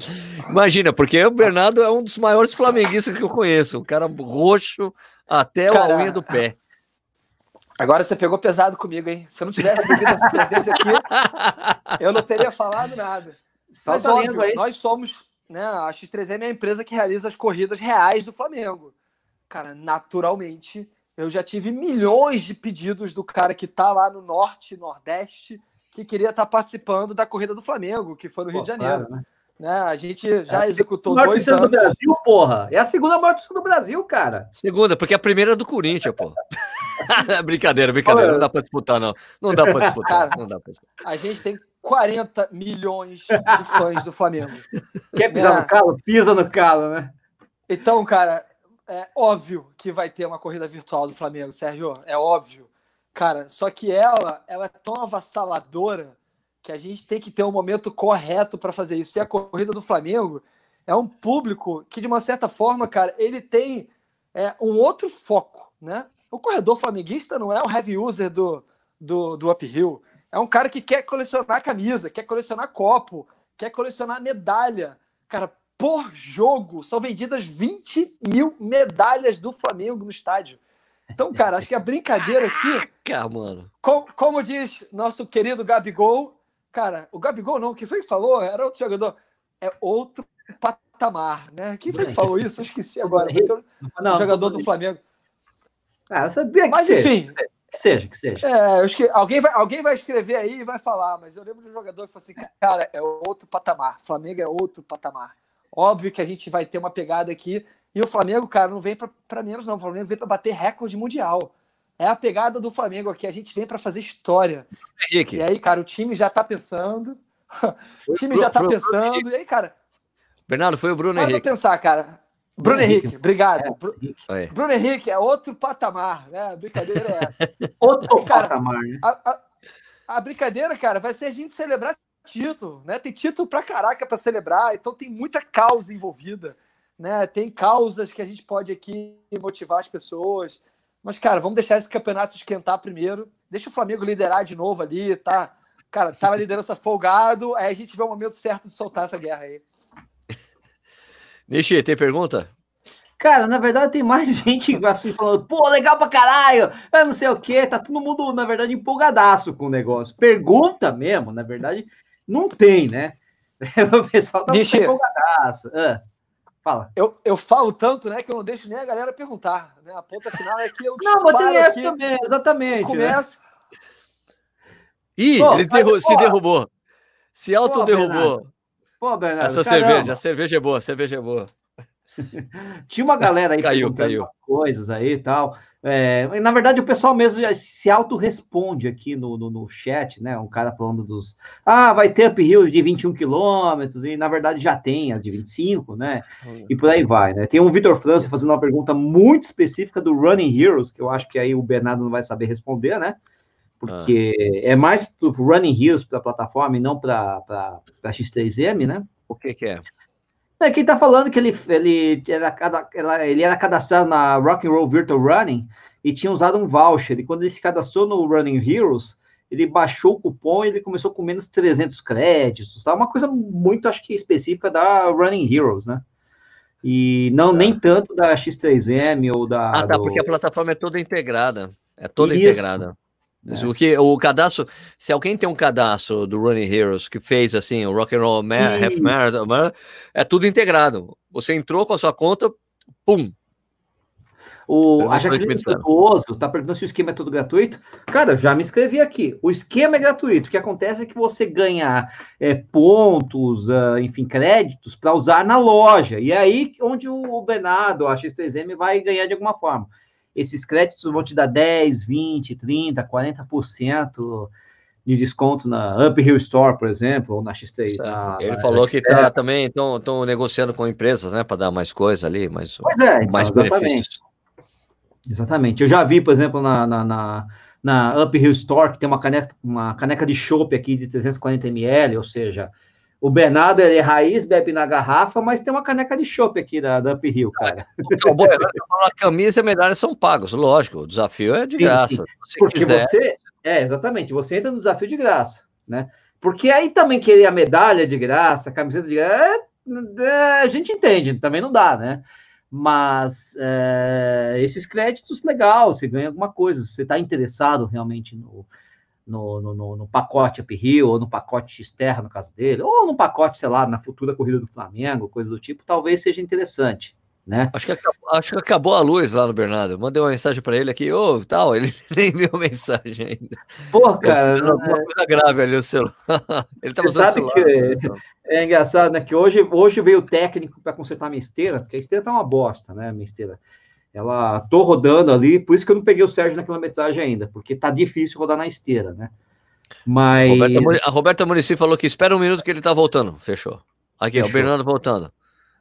Imagina, porque o Bernardo é um dos maiores flamenguistas que eu conheço. Um cara roxo até cara, a unha do pé. Agora você pegou pesado comigo, hein? Se eu não tivesse bebido essa cerveja aqui, eu não teria falado nada. Só Mas, tá óbvio, aí. nós somos, né? A X3M é a empresa que realiza as corridas reais do Flamengo. Cara, naturalmente, eu já tive milhões de pedidos do cara que tá lá no norte, nordeste, que queria estar tá participando da corrida do Flamengo, que foi no Pô, Rio de Janeiro. né? né? A gente é já é executou dois anos. do Brasil, porra. É a segunda maior torcida do Brasil, cara. Segunda, porque a primeira é do Corinthians, pô. brincadeira, brincadeira. Não dá para disputar, não. Não dá para disputar. Cara, não dá pra disputar. A gente tem 40 milhões de fãs do Flamengo. Quer pisar é. no calo? Pisa no calo, né? Então, cara, é óbvio que vai ter uma corrida virtual do Flamengo, Sérgio. É óbvio. Cara, só que ela, ela é tão avassaladora que a gente tem que ter um momento correto para fazer isso. E a corrida do Flamengo é um público que, de uma certa forma, cara, ele tem é, um outro foco, né? O corredor flamenguista não é o heavy user do, do, do uphill. É um cara que quer colecionar camisa, quer colecionar copo, quer colecionar medalha. Cara, por jogo são vendidas 20 mil medalhas do Flamengo no estádio. Então, cara, acho que a brincadeira aqui. Cara, mano. Com, como diz nosso querido Gabigol, cara, o Gabigol não, que foi que falou? Era outro jogador. É outro patamar, né? Quem foi que falou isso? Eu esqueci agora. Não, não, jogador do Flamengo. Ah, eu sabia que Mas, seja, enfim. Que seja, que seja. É, eu esque... alguém, vai, alguém vai escrever aí e vai falar, mas eu lembro de um jogador que falou assim: cara, é outro patamar. Flamengo é outro patamar. Óbvio que a gente vai ter uma pegada aqui e o Flamengo, cara, não vem para menos, não. O Flamengo vem para bater recorde mundial. É a pegada do Flamengo aqui. A gente vem para fazer história. Henrique. E aí, cara, o time já tá pensando. o time já tá pensando. Bruno e aí, cara. Bernardo, foi o Bruno Henrique. pensar, cara. Bruno, Bruno Henrique, Henrique, obrigado. É. Bruno Henrique é outro patamar, né? A brincadeira é essa. outro cara, patamar, né? A, a, a brincadeira, cara, vai ser a gente celebrar título, né? Tem título pra caraca pra celebrar, então tem muita causa envolvida né? Tem causas que a gente pode aqui motivar as pessoas. Mas, cara, vamos deixar esse campeonato esquentar primeiro. Deixa o Flamengo liderar de novo ali, tá? Cara, tá na liderança folgado. Aí a gente vê o momento certo de soltar essa guerra aí. Nishi, tem pergunta? Cara, na verdade tem mais gente falando, pô, legal pra caralho, eu não sei o que, tá todo mundo, na verdade, empolgadaço com o negócio. Pergunta mesmo, na verdade, não tem, né? O pessoal tá Nishi, empolgadaço. Ah. Fala. Eu, eu falo tanto, né, que eu não deixo nem a galera perguntar. Né? A ponta final é que eu Não, mas tem essa também, exatamente. Né? Começo. Né? Ih, pô, ele derru pô, se derrubou. Se autoderrubou. Pô, Bernardo. Essa cerveja, a cerveja é boa, a cerveja é boa. Tinha uma galera aí caiu, caiu. coisas aí e tal. É, na verdade, o pessoal mesmo já se autorresponde aqui no, no, no, chat, né? Um cara falando dos. Ah, vai ter uphill de 21 quilômetros, e na verdade já tem as de 25, né? E por aí vai, né? Tem um Vitor França fazendo uma pergunta muito específica do Running Heroes, que eu acho que aí o Bernardo não vai saber responder, né? Porque ah. é mais pro Running Heroes para a plataforma e não para a X3M, né? O que, que é? É, quem tá falando que ele, ele, era, ele era cadastrado na Rock and Roll Virtual Running e tinha usado um voucher. E quando ele se cadastrou no Running Heroes, ele baixou o cupom e ele começou com menos 300 créditos. Tá? Uma coisa muito, acho que, específica da Running Heroes, né? E não nem é. tanto da X3M ou da. Ah, tá, do... porque a plataforma é toda integrada. É toda Isso. integrada. É. O, que, o cadastro, se alguém tem um cadastro do Running Heroes que fez assim, o Rock and Roll Half Marathon, é tudo integrado. Você entrou com a sua conta, pum. O, a Jaqueline está perguntando se o esquema é tudo gratuito. Cara, já me inscrevi aqui. O esquema é gratuito. O que acontece é que você ganha é, pontos, uh, enfim, créditos para usar na loja. E é aí onde o, o Bernardo, a X3M, vai ganhar de alguma forma esses créditos vão te dar 10, 20, 30, 40% de desconto na Uphill Store, por exemplo, ou na X3. Na, Ele na, falou que tá, também estão negociando com empresas, né, para dar mais coisa ali, mais, pois é, então, mais exatamente. benefícios. Exatamente. Eu já vi, por exemplo, na, na, na, na Uphill Store, que tem uma caneca, uma caneca de chopp aqui de 340 ml, ou seja, o Bernardo é raiz, bebe na garrafa, mas tem uma caneca de chopp aqui da, da cara. Tá a camisa e a medalha são pagos, lógico. O desafio é de sim, graça. Sim. Porque quiser. você. É, exatamente. Você entra no desafio de graça, né? Porque aí também querer a medalha de graça, a camiseta de graça, é, é a gente entende, também não dá, né? Mas é, esses créditos, legal, você ganha alguma coisa, você está interessado realmente no, no, no, no pacote uphill, ou no pacote Xterra, no caso dele, ou no pacote, sei lá, na futura corrida do Flamengo, coisa do tipo, talvez seja interessante. Né? Acho, que acabou, acho que acabou a luz lá no Bernardo. mandei uma mensagem para ele aqui, ô, oh, tal, ele nem viu a mensagem ainda. Pô, cara. Uma é. coisa grave ali o celular. Ele tava usando sabe o celular, que é, é engraçado, né? Que hoje, hoje veio o técnico para consertar a minha esteira, porque a esteira tá uma bosta, né? A minha esteira. Ela tô rodando ali, por isso que eu não peguei o Sérgio naquela mensagem ainda, porque tá difícil rodar na esteira, né? Mas a Roberta Munici falou que espera um minuto que ele tá voltando. Fechou. Aqui, Fechou. o Bernardo voltando.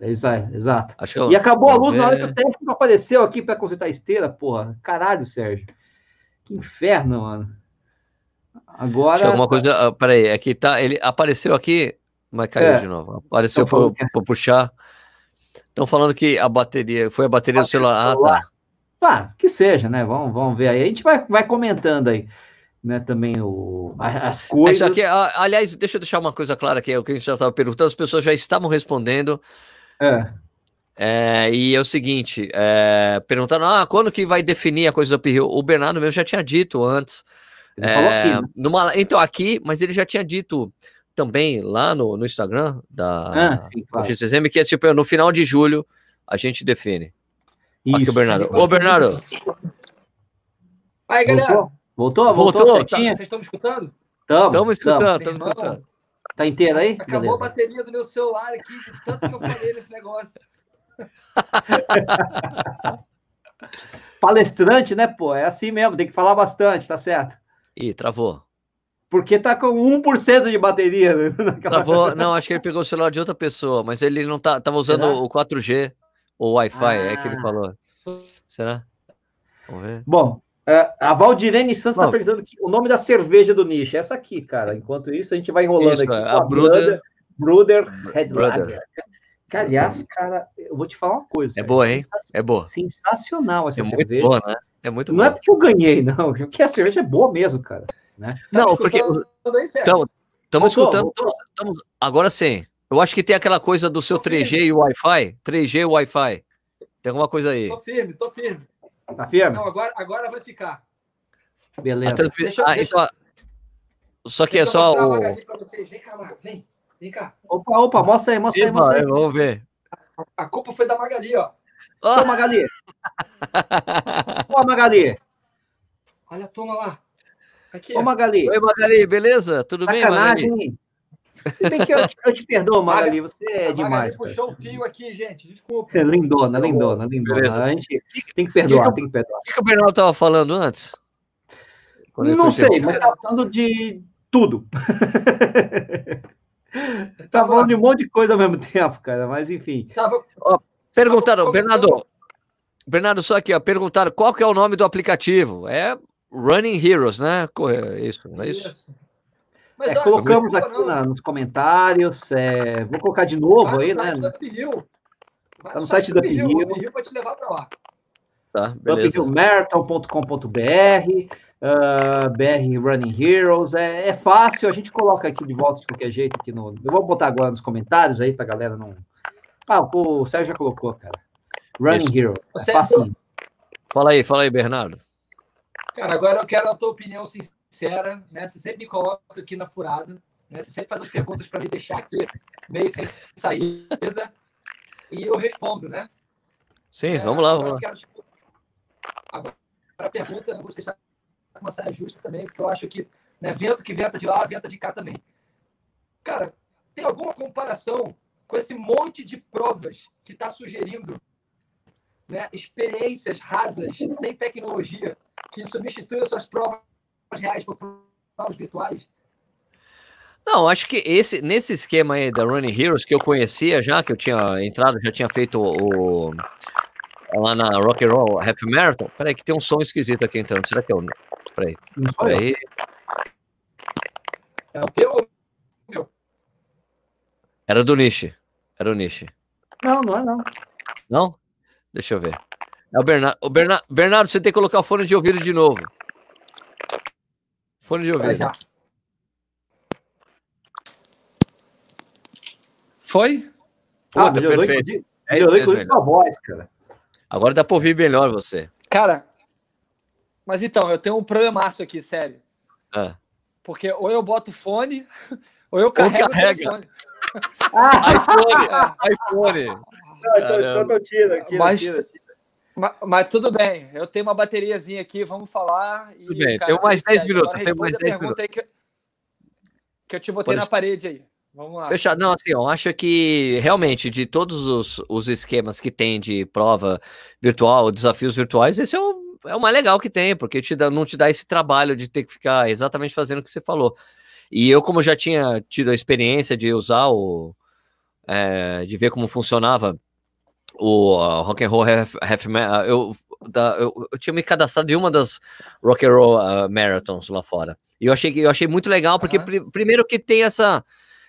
É exato, exato. Eu... E acabou a luz é... na hora que o técnico apareceu aqui para consertar a esteira, porra. Caralho, Sérgio. Que inferno, mano. Agora. Acho alguma coisa. Ah, peraí, é que tá. Ele apareceu aqui, mas caiu é. de novo. Apareceu para tá puxar. Estão falando que a bateria foi a bateria do celular. celular. Ah, tá. Mas que seja, né? Vamos, vamos ver aí. A gente vai, vai comentando aí. Né, também o, as é, coisas. aqui, aliás, deixa eu deixar uma coisa clara aqui, é o que a gente já estava perguntando, as pessoas já estavam respondendo. É. É, e é o seguinte, é, ah, quando que vai definir a coisa do uphill? O Bernardo mesmo já tinha dito antes. É, aqui, né? numa, então, aqui, mas ele já tinha dito também lá no, no Instagram da ah, sim, claro. que é tipo, no final de julho a gente define. Isso. Aqui o Bernardo. Ô, Bernardo! Aí, galera! Voltou? Voltou? Voltou, voltou tá, Vocês estão me escutando? Estamos escutando, estamos escutando. Tá inteiro aí? Acabou Beleza. a bateria do meu celular aqui, de tanto que eu falei nesse negócio. Palestrante, né, pô? É assim mesmo, tem que falar bastante, tá certo? Ih, travou. Porque tá com 1% de bateria né? naquela... Tavou, tá, não, acho que ele pegou o celular de outra pessoa, mas ele não tá, tava usando Será? o 4G ou Wi-Fi, ah. é que ele ah. falou. Será? Vamos ver. Bom, é, a Valdirene Santos está perguntando que, o nome da cerveja do nicho. É essa aqui, cara. Enquanto isso, a gente vai enrolando isso, aqui. É, a, a Bruder... Bruder Headlager. Cara, aliás, cara, eu vou te falar uma coisa. É boa, é hein? É boa. Sensacional essa é cerveja. Muito boa, né? É muito Não é porque eu ganhei, não. Porque a cerveja é boa mesmo, cara. Né? Tá não, porque. Então, tá estamos escutando. Tamo, tamo, agora sim. Eu acho que tem aquela coisa do seu 3G e Wi-Fi. 3G e Wi-Fi. Tem alguma coisa aí. Tô firme, tô firme. Tá firme? Não, agora, agora vai ficar. Beleza. Transmi... Deixa, ah, deixa... Então só que é deixa é só o. Vem cá, Marcos, vem. Vem cá. Opa, opa, mostra aí, mostra aí, mostra aí. Vamos ver. A culpa foi da Magali, ó. Ô, oh. Magali! Ô, Magali! Olha a toma lá. Aqui. Ô, Magali. Oi, Magali, beleza? Tudo Sacanagem. bem, Magali? Se bem que eu te, eu te perdoo, Magali, você é Magali demais. Magali puxou o fio aqui, gente, desculpa. É, lindona, lindona, lindona. Beleza. A gente tem que perdoar, que que, tem que perdoar. O que, que, o Bernardo estava falando antes? Quando Não sei, mas estava tá falando de tudo. Estava tá falando de um monte de coisa ao mesmo tempo, cara, mas enfim. Tava... Ó, perguntaram, tava... Bernardo, Bernardo, só aqui, ó, perguntaram qual que é o nome do aplicativo. É Running Heroes, né? É isso, não é isso? Mas, é, colocamos aqui na, nos comentários. É, vou colocar de novo Vai aí, no né? Está no, no site da Uphill. Uphill vai te levar para lá. Tá, beleza. Uphillmerton.com.br, uh, ah, BR Running Heroes. É, é, fácil, a gente coloca aqui de volta de qualquer jeito. Aqui no, eu vou botar agora nos comentários aí para a galera não. Ah, o Sérgio já colocou, cara. Running Heroes. Hero. É Fala aí, fala aí, Bernardo. Cara, agora eu quero a tua opinião sincera, né? Você sempre me coloca aqui na furada, né? Você sempre faz as perguntas para me deixar aqui meio sem saída e eu respondo, né? Sim, é, vamos lá, vamos lá. Quero, tipo, agora a pergunta, né? você está com uma saia justa também, porque eu acho que né, vento que venta de lá, venta de cá também. Cara, tem alguma comparação com esse monte de provas que está sugerindo né, experiências rasas, sem tecnologia, que substitui suas provas reais por provas virtuais? Não, acho que esse, nesse esquema aí da Running Heroes, que eu conhecia já, que eu tinha entrado, já tinha feito o. lá na Rock and Roll Happy Marathon. Peraí, que tem um som esquisito aqui entrando. Será que é o. Peraí. Peraí. É o teu ou o meu? Era do Nishi. Era o Nishi. Não, não é não. Não? Deixa eu ver. É o Bernardo. Berna... Bernardo, você tem que colocar o fone de ouvido de novo. Fone de ouvido. Já. Foi? Puta, ah, perfeito. Eu É com a voz, cara. Agora dá pra ouvir melhor você. Cara, mas então, eu tenho um problemaço aqui, sério. Ah. Porque ou eu boto fone, ou eu carrego ou carrega. o fone. iPhone, iPhone. Não, então, então tira, tira, Mas, tira, tira. Mas, mas, tudo bem, eu tenho uma bateriazinha aqui, vamos falar. E, tudo bem, cara, tem mais 10 é minutos. Tem mais 10 minutos. Que, que, eu te botei Pode... na parede aí. Vamos lá. Fechado. Não, assim, eu acho que realmente de todos os, os esquemas que tem de prova virtual, desafios virtuais, esse é o é o mais legal que tem, porque te dá, não te dá esse trabalho de ter que ficar exatamente fazendo o que você falou. E eu, como já tinha tido a experiência de usar o. É, de ver como funcionava o uh, Rock and Roll Half, Half ah, eu, eu, eu, tinha me cadastrado em uma das Rock and Roll uh, Marathons lá fora. E eu achei, eu achei muito legal, porque uhum. pr primeiro que tem essa,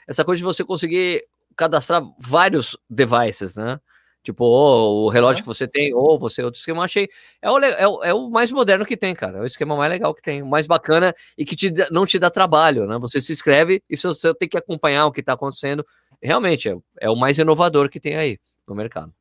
essa coisa de você conseguir cadastrar vários devices, né? Tipo, ou o relógio uhum. que você tem, ou você outro esquema, achei. É o, é, o, é o mais moderno que tem, cara. É o esquema mais legal que tem, o mais bacana e que te, não te dá trabalho, né? Você se inscreve e você, você tem que acompanhar o que está acontecendo. Realmente, é, é o mais inovador que tem aí no mercado.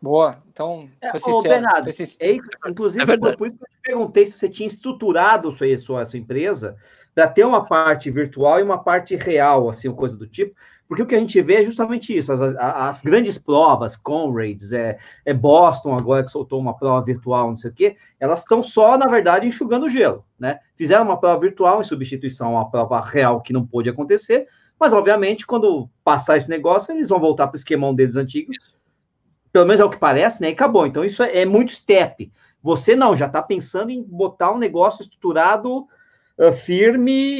Boa. Então, é, foi sincero. Ô, Bernardo, foi sincero. É, inclusive, é por isso que eu te perguntei se você tinha estruturado sua, sua, sua empresa para ter uma parte virtual e uma parte real, assim, uma coisa do tipo. Porque o que a gente vê é justamente isso, as, as, as grandes provas, Conrads, é, é, Boston agora que soltou uma prova virtual, não sei o quê, elas estão só, na verdade, enxugando o gelo, né? Fizeram uma prova virtual em substituição à prova real que não pôde acontecer, mas, obviamente, quando passar esse negócio, eles vão voltar para o esquemão deles antigos pelo menos é o que parece, né? E acabou. Então, isso é, é muito step. Você não, já está pensando em botar um negócio estruturado, uh, firme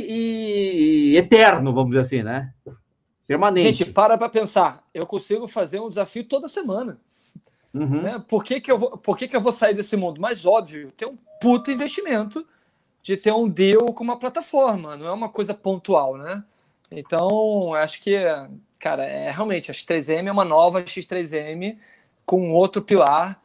e, eterno, vamos dizer assim, né? Permanente. Gente, para para pensar. Eu consigo fazer um desafio toda semana. Uhum. Né? Por, que, que, eu vou, por que, que eu vou sair desse mundo? Mas óbvio, tem um puta investimento de ter um deal com uma plataforma, não é uma coisa pontual, né? Então, acho que, cara, é realmente, a X3M é uma nova X3M com outro pilar.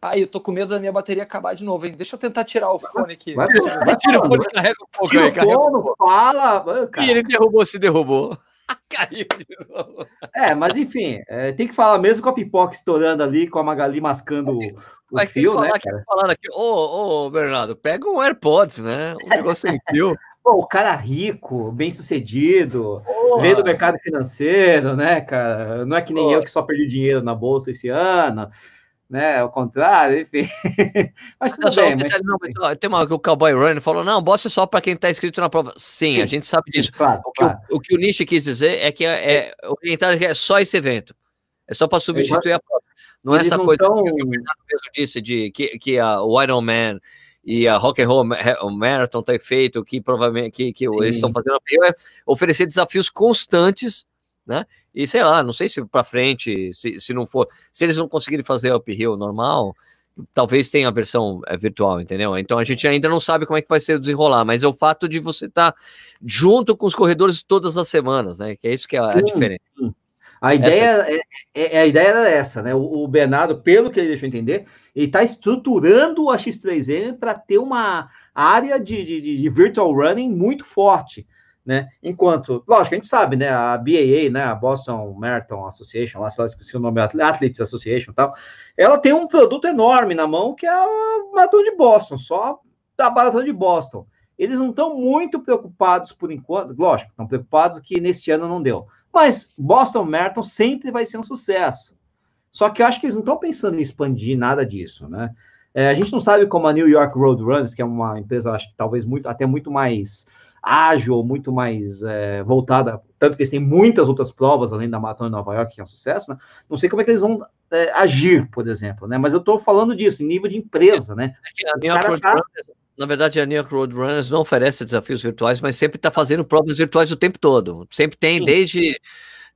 Aí eu tô com medo da minha bateria acabar de novo, hein? Deixa eu tentar tirar o fone aqui. Vai, vai, vai, tira o fone, carrega tira aí, O fone, fala, mano, E ele derrubou, se derrubou. Caiu de novo. É, mas enfim, é, tem que falar mesmo com a pipoca estourando ali, com a Magali mascando o, fio, né? Cara? Aqui, falando aqui, ô, oh, ô, oh, Bernardo, pega um AirPods, né? Um negócio sem fio. Pô, o cara rico, bem sucedido, Porra. veio do mercado financeiro, né, cara? Não é que nem Porra. eu que só perdi dinheiro na bolsa esse ano, né? Ao contrário, enfim. mas não, bem, um mas... não, mas, ó, tem uma que o Cowboy Runner falou: não, bolsa é só para quem está inscrito na prova. Sim, Sim, a gente sabe disso. Claro, o, que claro. o, o, que o, Nish quis dizer é que é, é, é. orientado é só esse evento. É só para substituir a prova. Não é Eles é essa não coisa tão... que o Bernardo disse de que, que a, ah, o Iron Man e a Rock and Roll Marathon tem feito, que provavelmente que, que eles estão fazendo, é oferecer desafios constantes, né? E sei lá, não sei se para frente, se, se não for, se eles não conseguirem fazer uphill normal, talvez tenha a versão é, virtual, entendeu? Então a gente ainda não sabe como é que vai ser desenrolar, mas é o fato de você estar tá junto com os corredores todas as semanas, né? Que é isso que é a, a diferença. Sim. A ideia, essa... É, é, é, a ideia era essa, né? O, o, Bernardo, pelo que ele deixou entender, ele está estruturando a X3M para ter uma área de, de, de, virtual running muito forte, né? Enquanto, lógico, a gente sabe, né? A BAA, né? A Boston Marathon Association, lá, sei lá, esqueci o nome, Athletes Association tal, ela tem um produto enorme na mão que é a Maratona de Boston, só da Maratona de Boston. Eles não estão muito preocupados por enquanto, lógico, estão preocupados que neste ano não deu mas Boston Marathon sempre vai ser um sucesso. Só que eu acho que eles não estão pensando em expandir nada disso, né? É, a gente não sabe como a New York Road Runners, que é uma empresa, acho que talvez muito, até muito mais ágil, muito mais é, voltada, tanto que eles têm muitas outras provas além da Maratona de Nova York, que é um sucesso, né? Não sei como é que eles vão é, agir, por exemplo, né? Mas eu estou falando disso, em nível de empresa, né? É, a New York Road tá... Na verdade, a New York Road Runners não oferece desafios virtuais, mas sempre está fazendo provas virtuais o tempo todo. Sempre tem, desde,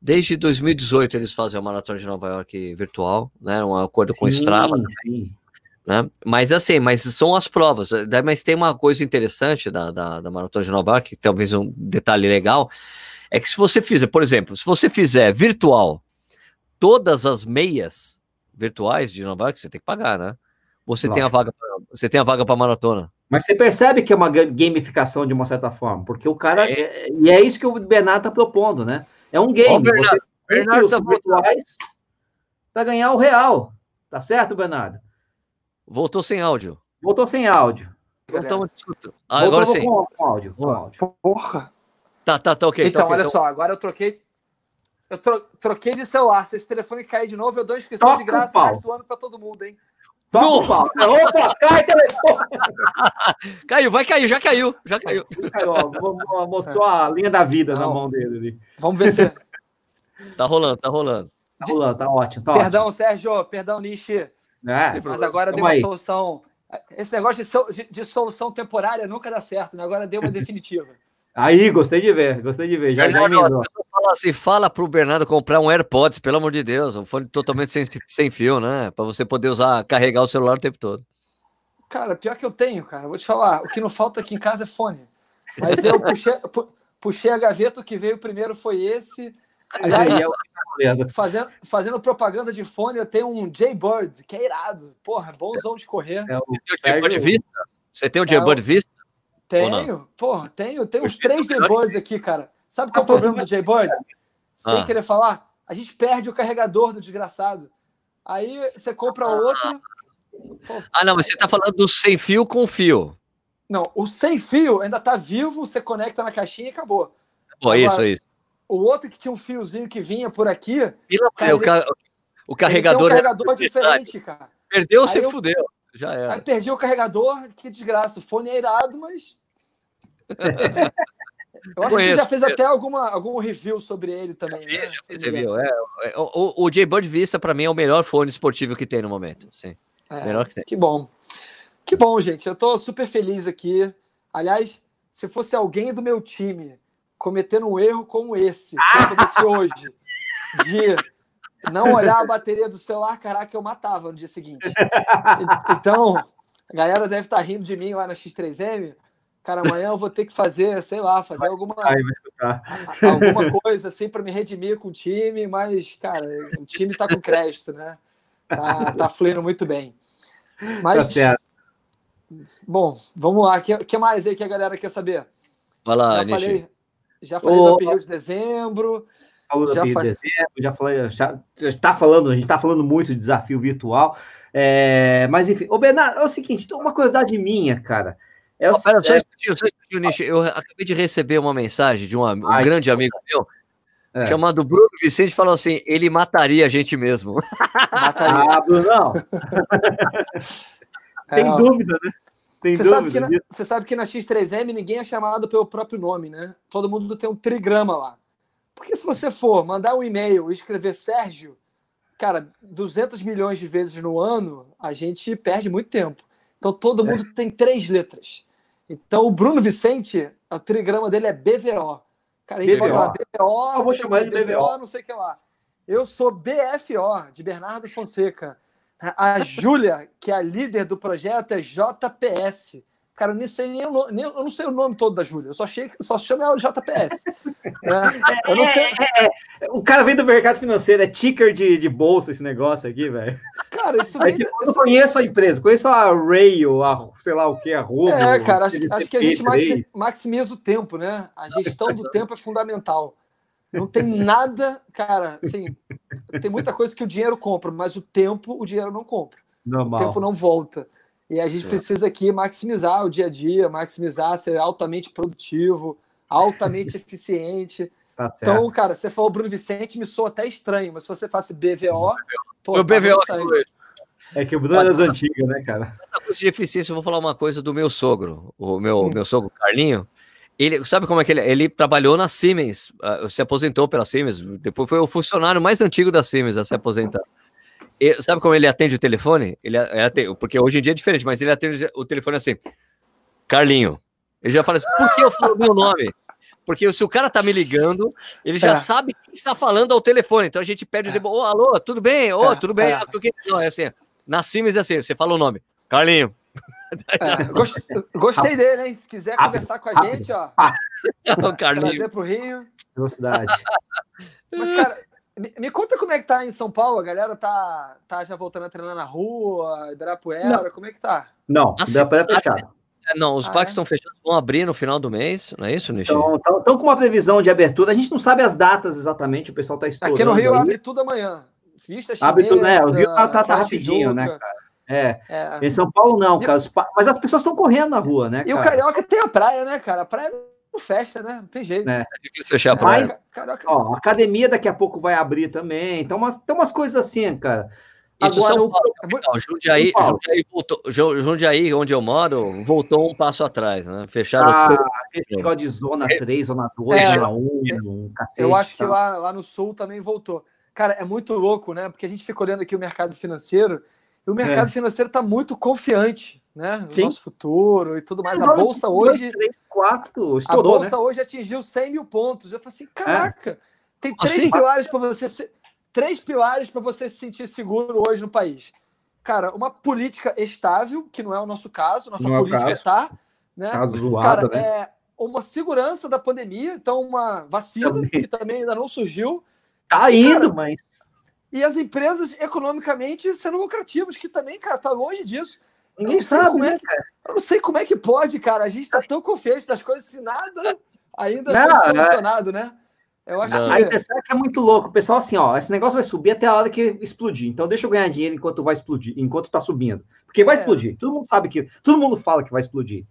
desde 2018 eles fazem a Maratona de Nova York virtual, né? Um acordo com o Strava. Sim. Né? Mas assim, mas são as provas. Mas tem uma coisa interessante da, da, da Maratona de Nova York, que talvez um detalhe legal, é que se você fizer, por exemplo, se você fizer virtual todas as meias virtuais de Nova York, você tem que pagar, né? Você tem a vaga, pra, você tem a vaga para maratona. Mas você percebe que é uma gamificação de uma certa forma, porque o cara. É. é e é isso que o Bernardo está propondo, né? É um game. Ô, Bernardo, você Bernardo tá virtuais para ganhar o real. Tá certo, Bernardo? Voltou sem áudio. Voltou sem áudio. Então ah, agora sim. Com, com áudio, com áudio. Porra! Tá, tá, tá ok. Tá então, tá, okay, olha então... só, agora eu troquei. Eu tro troquei de celular. Se esse telefone cair de novo, eu dou inscrição Toca de graça mais do ano para todo mundo, hein? Opa, opa, cai telefone! caiu, vai cair, já caiu, já caiu. caiu ó, mostrou a linha da vida Não, na mão dele. Ali. Vamos ver se... tá rolando, tá rolando. Tá rolando, tá ótimo. Tá perdão, ótimo. Sérgio, perdão, Nishi. É, mas agora deu uma aí. solução. Esse negócio de, de, de, solução temporária nunca dá certo, né? agora deu uma definitiva. Aí, gostei de ver, gostei de ver. Já, Bernardo, já emendou. Fala, se assim, fala pro Bernardo comprar um AirPods, pelo amor de Deus, um fone totalmente sem, sem fio, né? Para você poder usar, carregar o celular o tempo todo. Cara, pior que eu tenho, cara. Vou te falar, o que não falta aqui em casa é fone. Mas eu puxei, pu puxei a gaveta, o que veio primeiro foi esse. Aí, é eu, fazendo, fazendo propaganda de fone, eu tenho um Jaybird, que é irado. Porra, bonzão de correr. É, você tem o Jaybird bird Vista? Você tem é o Jaybird Vista? Tenho, porra, tenho, tenho uns três J-Birds aqui, cara. Sabe ah, qual é o problema do J-Bird? Sem ah. querer falar, a gente perde o carregador do desgraçado. Aí você compra outro. Ah, não, você tá falando do sem fio com fio. Não, o sem fio ainda tá vivo, você conecta na caixinha e acabou. Pô, Agora, isso, isso. O outro que tinha um fiozinho que vinha por aqui. Cara, o, ca... o, carregador. um carregador é diferente, cara. Perdeu, você fudeu. Já era. Aí perdi o carregador, que desgraça. O fone é irado, mas Eu acho Conheço. que você já fez até alguma, algum review sobre ele também. Já fiz, né? já fiz É, é o, o, J-Bird Vista, para mim, é o melhor fone esportivo que tem no momento. Sim. É, melhor que tem. Que bom. Que bom, gente. Eu estou super feliz aqui. Aliás, se fosse alguém do meu time cometendo um erro como esse que eu cometi hoje, de não olhar a bateria do celular, caraca, eu matava no dia seguinte. Então, a galera deve estar tá rindo de mim lá na X3M, Cara, amanhã eu vou ter que fazer, sei lá, fazer vai alguma, alguma coisa assim para me redimir com o time, mas, cara, o time está com crédito, né? Tá, tá fluindo muito bem. Tá mas, tá certo. Bom, vamos lá. O que, que, mais aí que a galera quer saber? Vai lá, já Nishi. falei, já falei do período de dezembro. Falou já, falei... de dezembro, já falei, já, já tá falando, a gente está falando muito de desafio virtual. É, mas enfim, o Bernardo, é o seguinte, uma curiosidade minha, cara. É o, Olha, só, é... Nishi. Eu acabei de receber uma mensagem de um, um Ai, grande então. amigo meu, é. chamado Bruno Vicente, falou assim: ele mataria a gente mesmo. Mataria. Ah, não. É, tem é, dúvida, né? Tem você, dúvida, sabe na, você sabe que na X3M ninguém é chamado pelo próprio nome, né? Todo mundo tem um trigrama lá. Porque se você for mandar um e-mail e escrever Sérgio, cara, 200 milhões de vezes no ano, a gente perde muito tempo. Então todo é. mundo é. tem três letras. Então, o Bruno Vicente, o trigrama dele é BVO. Cara, a gente BVO. pode falar BVO, eu vou chamar de BVO, não sei o que lá. Eu sou BFO, de Bernardo Fonseca. A Júlia, que é a líder do projeto, é JPS, Cara, eu nem sei nem o nome, nem, eu não sei o nome todo da Júlia, eu só achei só chamo ela de JPS. É, não sei... é, é, é. O cara vem do mercado financeiro, é ticker de, de bolsa esse negócio aqui, velho. Cara, isso é vem, tipo, Eu conheço a empresa, conheço a Rail, a sei lá o que, a Robo. É, cara, acho, acho que a gente maximiza o tempo, né? A gestão do tempo é fundamental. Não tem nada, cara, assim, tem muita coisa que o dinheiro compra, mas o tempo o dinheiro não compra. Normal. O tempo não volta. E a gente é. precisa aqui maximizar o dia a dia, maximizar, ser altamente produtivo, altamente eficiente. Tá então, cara, você falou Bruno Vicente, me soa até estranho, mas se você faz BVO. Pô, BVO tá BVO é, é que o Bruno é das antigas, né, cara? de eficiência, eu vou falar uma coisa do meu sogro, o meu, hum. meu sogro Carlinho. Ele, sabe como é que ele Ele trabalhou na Siemens, ah, se aposentou pela Siemens, depois foi o funcionário mais antigo da Siemens a se aposentar sabe como ele atende o telefone? Ele atende, porque hoje em dia é diferente, mas ele atende o telefone assim, Carlinho. Ele já fala assim, por que eu falo meu nome? Porque se o cara tá me ligando, ele já é. sabe quem está falando ao telefone. Então a gente pede o é. tempo, alô, tudo bem? Ô, é, tudo bem? É. Ah, Não, é assim, na Sims é assim, você fala o nome, Carlinho. É, gostei, gostei dele, hein? Se quiser conversar com a gente, ó. o Carlinho. Trazer pro Rio. Velocidade. Mas, cara, me, conta como é que tá em São Paulo, a galera tá, tá já voltando a treinar na rua, Ibirapuera, não. como é que tá? Não, assim, Ibirapuera é assim, fechado. É, não, os ah, parques estão é? fechados, vão abrir no final do mês, não é isso, Nishi? Estão com uma previsão de abertura, a gente não sabe as datas exatamente, o pessoal está estudando. Aqui no Rio abre tudo amanhã, vista chinesa, Abre tudo, né? O Rio tá, tá, tá rapidinho, junca. né, cara? É. é. Em São Paulo não, cara. Mas as pessoas estão correndo na rua, né? E o carioca tem a praia, né, cara? A praia não fecha, né? Não tem jeito. É, é difícil fechar a praia. Mas, Caraca. ó, a academia daqui a pouco vai abrir também. Então, umas, tem umas coisas assim, cara. Isso Agora, São Paulo, o... Jundiaí, Jundiaí, voltou, Jundiaí, onde eu moro, voltou um passo atrás, né? Fecharam ah, tudo. Esse negócio de zona 3, é. zona 2, é, zona 1, é, cacete, Eu acho tá. que lá, lá no sul também voltou. Cara, é muito louco, né? Porque a gente fica olhando aqui o mercado financeiro, e o mercado é. financeiro está muito confiante né? Sim. Nosso futuro e tudo mais. É, a bolsa hoje. Dois, três, quatro, estourou, a bolsa né? hoje atingiu 100 mil pontos. Eu falei assim: é. caraca, é. tem ah, três assim? pilares para você se... Três pilares para você se sentir seguro hoje no país. Cara, uma política estável, que não é o nosso caso, nossa não é política é está. Né? Tá zoada, Cara, né? É uma segurança da pandemia, então uma vacina, também. que também ainda não surgiu. Tá indo, cara, mas. E as empresas economicamente sendo lucrativas, que também, cara, tá longe disso. Ninguém sabe, é né, cara? Eu não sei como é que pode, cara. A gente está tão confiante das coisas se nada ainda não, tá solucionado, né? Eu acho não. que... A impressão é que é muito louco. O pessoal, assim, ó, esse negócio vai subir até a hora que explodir. Então deixa eu ganhar dinheiro enquanto vai explodir, enquanto tá subindo. Porque vai é. explodir. Todo mundo sabe que. Todo mundo fala que vai explodir.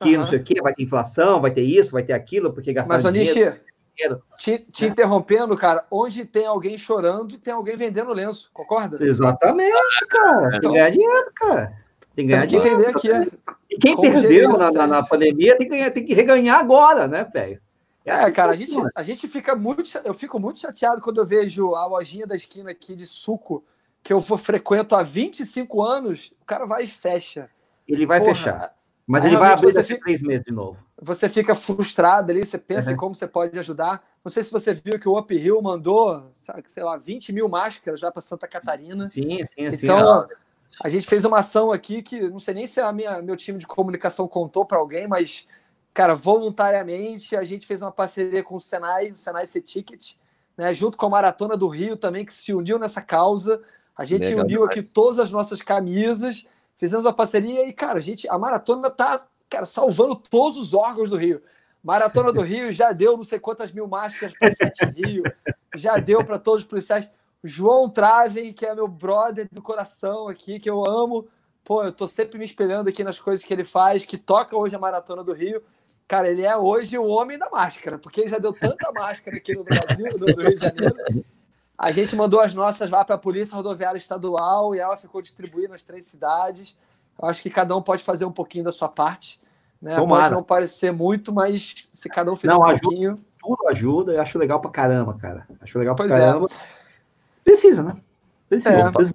Que uhum. não sei o quê, vai ter inflação, vai ter isso, vai ter aquilo, porque gastar Mas, dinheiro. Mas, te, te é. interrompendo, cara, onde tem alguém chorando, tem alguém vendendo lenço, concorda? Exatamente, cara. Então... ganhar dinheiro, cara. Tem que ganhar tem que entender né? aqui. É... E quem Como perdeu na, na, na, pandemia tem que, ganhar, tem que reganhar agora, né, velho? É, é assim cara, a gente, a gente fica muito. Eu fico muito chateado quando eu vejo a lojinha da esquina aqui de suco que eu frequento há 25 anos, o cara vai e fecha. Ele vai Porra, fechar. Mas ele vai abrir daqui fica, três meses de novo. Você fica frustrado ali, você pensa uhum. em como você pode ajudar. Não sei se você viu que o Up Hill mandou, sei lá, 20 mil máscaras já para Santa Catarina. Sim, sim, sim. Então, sim. Ah, a gente fez uma ação aqui que não sei nem se a minha, meu time de comunicação contou para alguém, mas, cara, voluntariamente a gente fez uma parceria com o Senai, o Senai C-Ticket, né, junto com a Maratona do Rio também, que se uniu nessa causa. A gente Legal uniu aqui todas as nossas camisas, fizemos a parceria e, cara, a gente, a maratona tá, cara, salvando todos os órgãos do Rio. Maratona do Rio já deu não sei quantas mil máscaras para Sete Rio, já deu para todos os policiais. João Travem, que é meu brother do coração aqui, que eu amo. Pô, eu tô sempre me espelhando aqui nas coisas que ele faz, que toca hoje a Maratona do Rio. Cara, ele é hoje o homem da máscara, porque ele já deu tanta máscara aqui no Brasil, no Rio de Janeiro. A gente mandou as nossas lá para a Polícia Rodoviária Estadual e ela ficou distribuindo nas três cidades. Eu acho que cada um pode fazer um pouquinho da sua parte. Né? Pode não parecer muito, mas se cada um fizer não, um ajuda, pouquinho. Tudo ajuda, eu acho legal pra caramba, cara. Acho legal pra pois é. caramba. É. Precisa, né? Precisa. É. precisa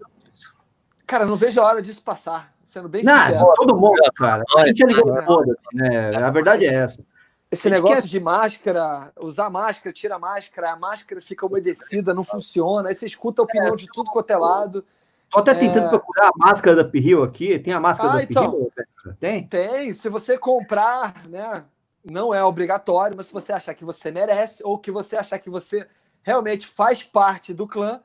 cara, não vejo a hora disso passar, sendo bem não, sincero. Todo mundo, cara. A gente é ligado é, foda né? A verdade é essa. Esse negócio quer... de máscara, usar máscara, tira máscara, a máscara fica umedecida, não funciona, aí você escuta a opinião é, de tudo quanto é lado. Tô até é... tentando procurar a máscara da Pirril aqui, tem a máscara ah, da então, Pirril? Né, tem? Tem, se você comprar, né, não é obrigatório, mas se você achar que você merece ou que você achar que você realmente faz parte do clã,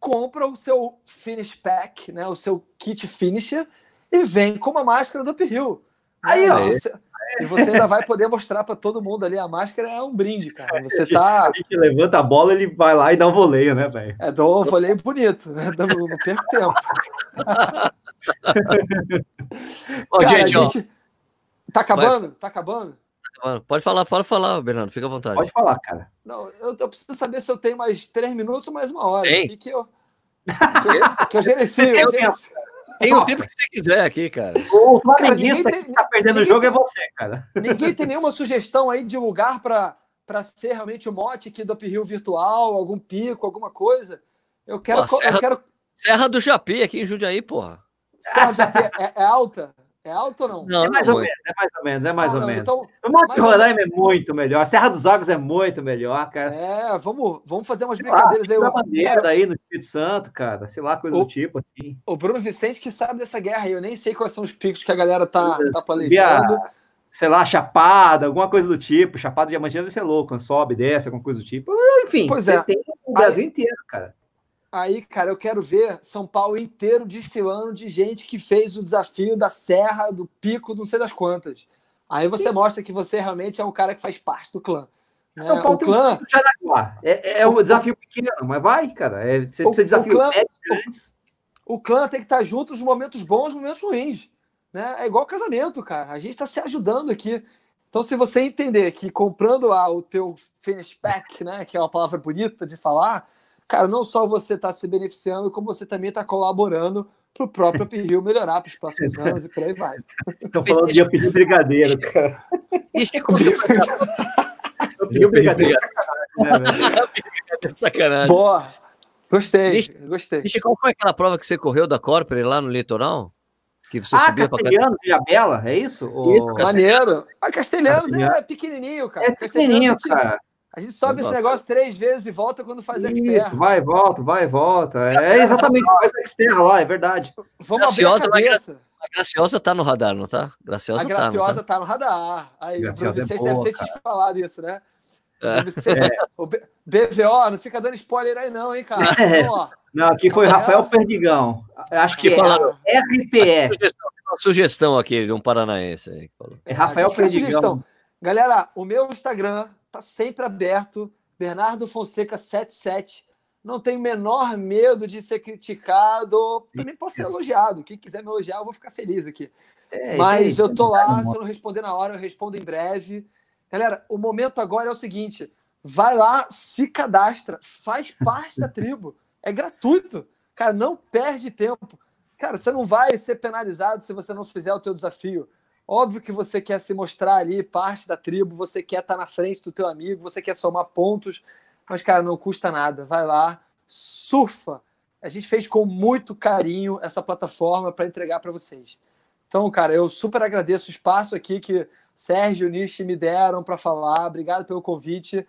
compra o seu finish pack, né, o seu kit finisher e vem com uma máscara do uphill. Aí, ó, você, e você ainda vai poder mostrar para todo mundo ali a máscara é um brinde, cara. É. Você tá. A levanta a bola, ele vai lá e dá um voleio, né, velho? É, dá um voleio bonito, né? Não perco tempo. Ô, cara, gente, ó, gente, Tá acabando? Vai... Tá acabando? Pode falar, pode falar, Bernardo, fica à vontade. Pode falar, cara. Não, eu, eu preciso saber se eu tenho mais três minutos ou mais uma hora. Tem. Que eu, que eu gerencio. Tem, eu tem o tempo que você quiser aqui, cara. O flamenguista que está tá perdendo o jogo é tem, é você, cara. Ninguém tem nenhuma sugestão aí de lugar para para ser realmente o mote aqui do Uphill virtual, algum pico, alguma coisa. Eu quero. Pô, Serra, eu quero... Serra do Japi aqui em Jundiaí, porra. Serra do Japi é, é alta? É alto ou não? não é mais ou menos, é mais ou menos, é mais ah, ou não, menos. Então, o Monte Roraima é muito melhor, a Serra dos Águas é muito melhor, cara. É, vamos, vamos fazer umas brincadeiras aí. Uma maneira aí no Espírito Santo, cara, sei lá, coisa o, do tipo. Assim. O Bruno Vicente que sabe dessa guerra, eu nem sei quais são os picos que a galera tá, eu, tá planejando. sei lá, Chapada, alguma coisa do tipo, Chapada de Diamantina vai ser louco, sobe, desce, alguma coisa do tipo. Enfim, pois é. tem o Brasil aí, inteiro, cara. Aí, cara, eu quero ver São Paulo inteiro desfilando de gente que fez o desafio da serra, do pico, não sei das quantas. Aí você Sim. mostra que você realmente é um cara que faz parte do clã. Né? São né? Paulo o clã... tem clã... um desafio é, é, é um desafio pequeno, mas vai, cara. É, você o, desafio o clã, o, clã tem que estar junto nos momentos bons e momentos ruins. Né? É igual casamento, cara. A gente está se ajudando aqui. Então, se você entender que comprando lá o teu finish pack, né, que é uma palavra bonita de falar, cara, não só você está se beneficiando, como você também está colaborando para o próprio Uphill melhorar para os próximos anos e por aí vai. Estão falando de Uphill Brigadeiro, cara. é comigo. Uphill Brigadeiro. É, sacanagem. Boa. Gostei, gostei. Deixa, qual foi aquela prova que você correu da Corpore lá no litoral? Que você ah, Castelhanos, pra... Ilhabela, é isso? isso Ou... Maneiro. Ah, Castelhanos, Castelhanos, é pequenininho, cara. É, é pequenininho, cara. A gente sobe esse negócio três vezes e volta quando faz Isso, Vai, volta, vai, volta. É, é exatamente, faz externa lá, é verdade. Vamos Graciosa, abrir a cabeça. A Graciosa tá no radar, não tá? Graciosa a tá, Graciosa tá, tá? tá no radar. Aí, vocês é devem ter cara. te falado isso, né? É. é. O BVO, não fica dando spoiler aí, não, hein, cara? É. não, aqui foi Rafael Perdigão. Acho que, que é falaram RPE. Sugestão, sugestão aqui de um paranaense. Aí, é Rafael Perdigão. Galera, o meu Instagram tá sempre aberto. Bernardo Fonseca 77. Não tenho o menor medo de ser criticado. Também posso ser elogiado. Quem quiser me elogiar, eu vou ficar feliz aqui. É, Mas eu tô lá, se eu não responder na hora, eu respondo em breve. Galera, o momento agora é o seguinte: vai lá, se cadastra, faz parte da tribo. É gratuito. Cara, não perde tempo. Cara, você não vai ser penalizado se você não fizer o teu desafio. Óbvio que você quer se mostrar ali parte da tribo, você quer estar tá na frente do teu amigo, você quer somar pontos, mas cara, não custa nada. Vai lá, surfa. A gente fez com muito carinho essa plataforma para entregar para vocês. Então, cara, eu super agradeço o espaço aqui que Sérgio e Nishi me deram para falar. Obrigado pelo convite.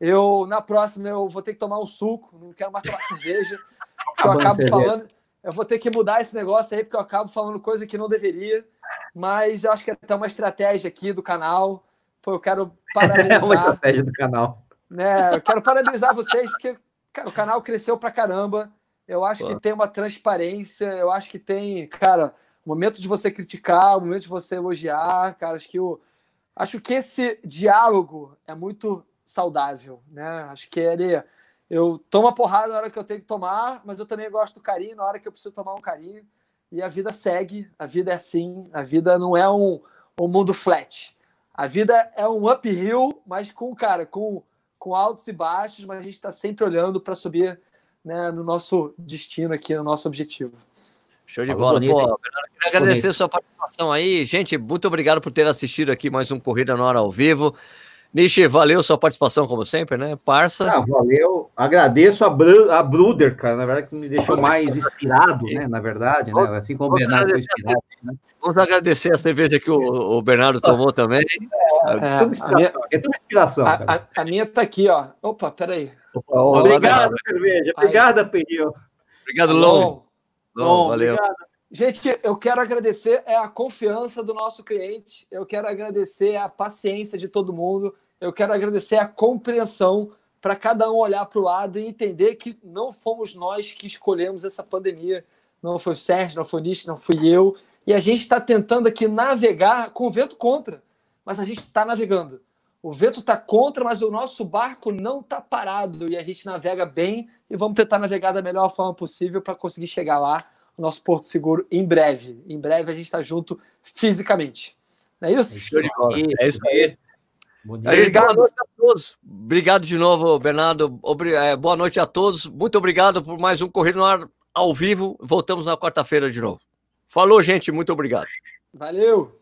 Eu, na próxima, eu vou ter que tomar um suco, não quero mais tomar cerveja. que eu acabo falando. Eu vou ter que mudar esse negócio aí, porque eu acabo falando coisa que não deveria mas acho que é até uma estratégia aqui do canal. Pô, eu quero parabenizar. É uma estratégia do canal. Né? Eu quero parabenizar vocês, porque cara, o canal cresceu pra caramba. Eu acho Pô. que tem uma transparência, eu acho que tem, cara, o momento de você criticar, o momento de você elogiar, cara, acho que o acho que esse diálogo é muito saudável, né? Acho que ele eu tomo a porrada na hora que eu tenho que tomar, mas eu também gosto do carinho na hora que eu preciso tomar um carinho e a vida segue, a vida é assim, a vida não é um, um mundo flat. A vida é um uphill, mas com, cara, com, com altos e baixos, mas a gente está sempre olhando para subir né, no nosso destino aqui, no nosso objetivo. Show de Falou bola, bonito, Quero agradecer a sua participação aí. Gente, muito obrigado por ter assistido aqui mais um Corrida na Hora ao Vivo. Nishi, valeu sua participação, como sempre, né? Parça. Ah, valeu. Agradeço a, Br a Bruder, cara, na verdade, que me deixou mais inspirado, né? Na verdade, né? Assim como o Bernardo foi inspirado. Né? Vamos agradecer a cerveja que o, o Bernardo tomou também. É, tudo inspiração. é tudo inspiração. A, é a, a, minha tá aqui, ó. Opa, peraí. Opa, ó, obrigado, cerveja. Obrigado, Pedro. Obrigado, Lon. Lon, valeu. Obrigado. Gente, eu quero agradecer é a confiança do nosso cliente, eu quero agradecer a paciência de todo mundo eu quero agradecer a compreensão para cada um olhar para o lado e entender que não fomos nós que escolhemos essa pandemia. Não foi o Sérgio, não foi o Nietzsche, não fui eu. E a gente está tentando aqui navegar com o vento contra, mas a gente está navegando. O vento está contra, mas o nosso barco não está parado e a gente navega bem e vamos tentar navegar da melhor forma possível para conseguir chegar lá, no nosso porto seguro, em breve. Em breve a gente está junto fisicamente. Não é isso? É isso aí. Obrigado a todos. Obrigado de novo, Bernardo. Obri... É, boa noite a todos. Muito obrigado por mais um Corrido no Ar ao vivo. Voltamos na quarta-feira de novo. Falou, gente. Muito obrigado. Valeu.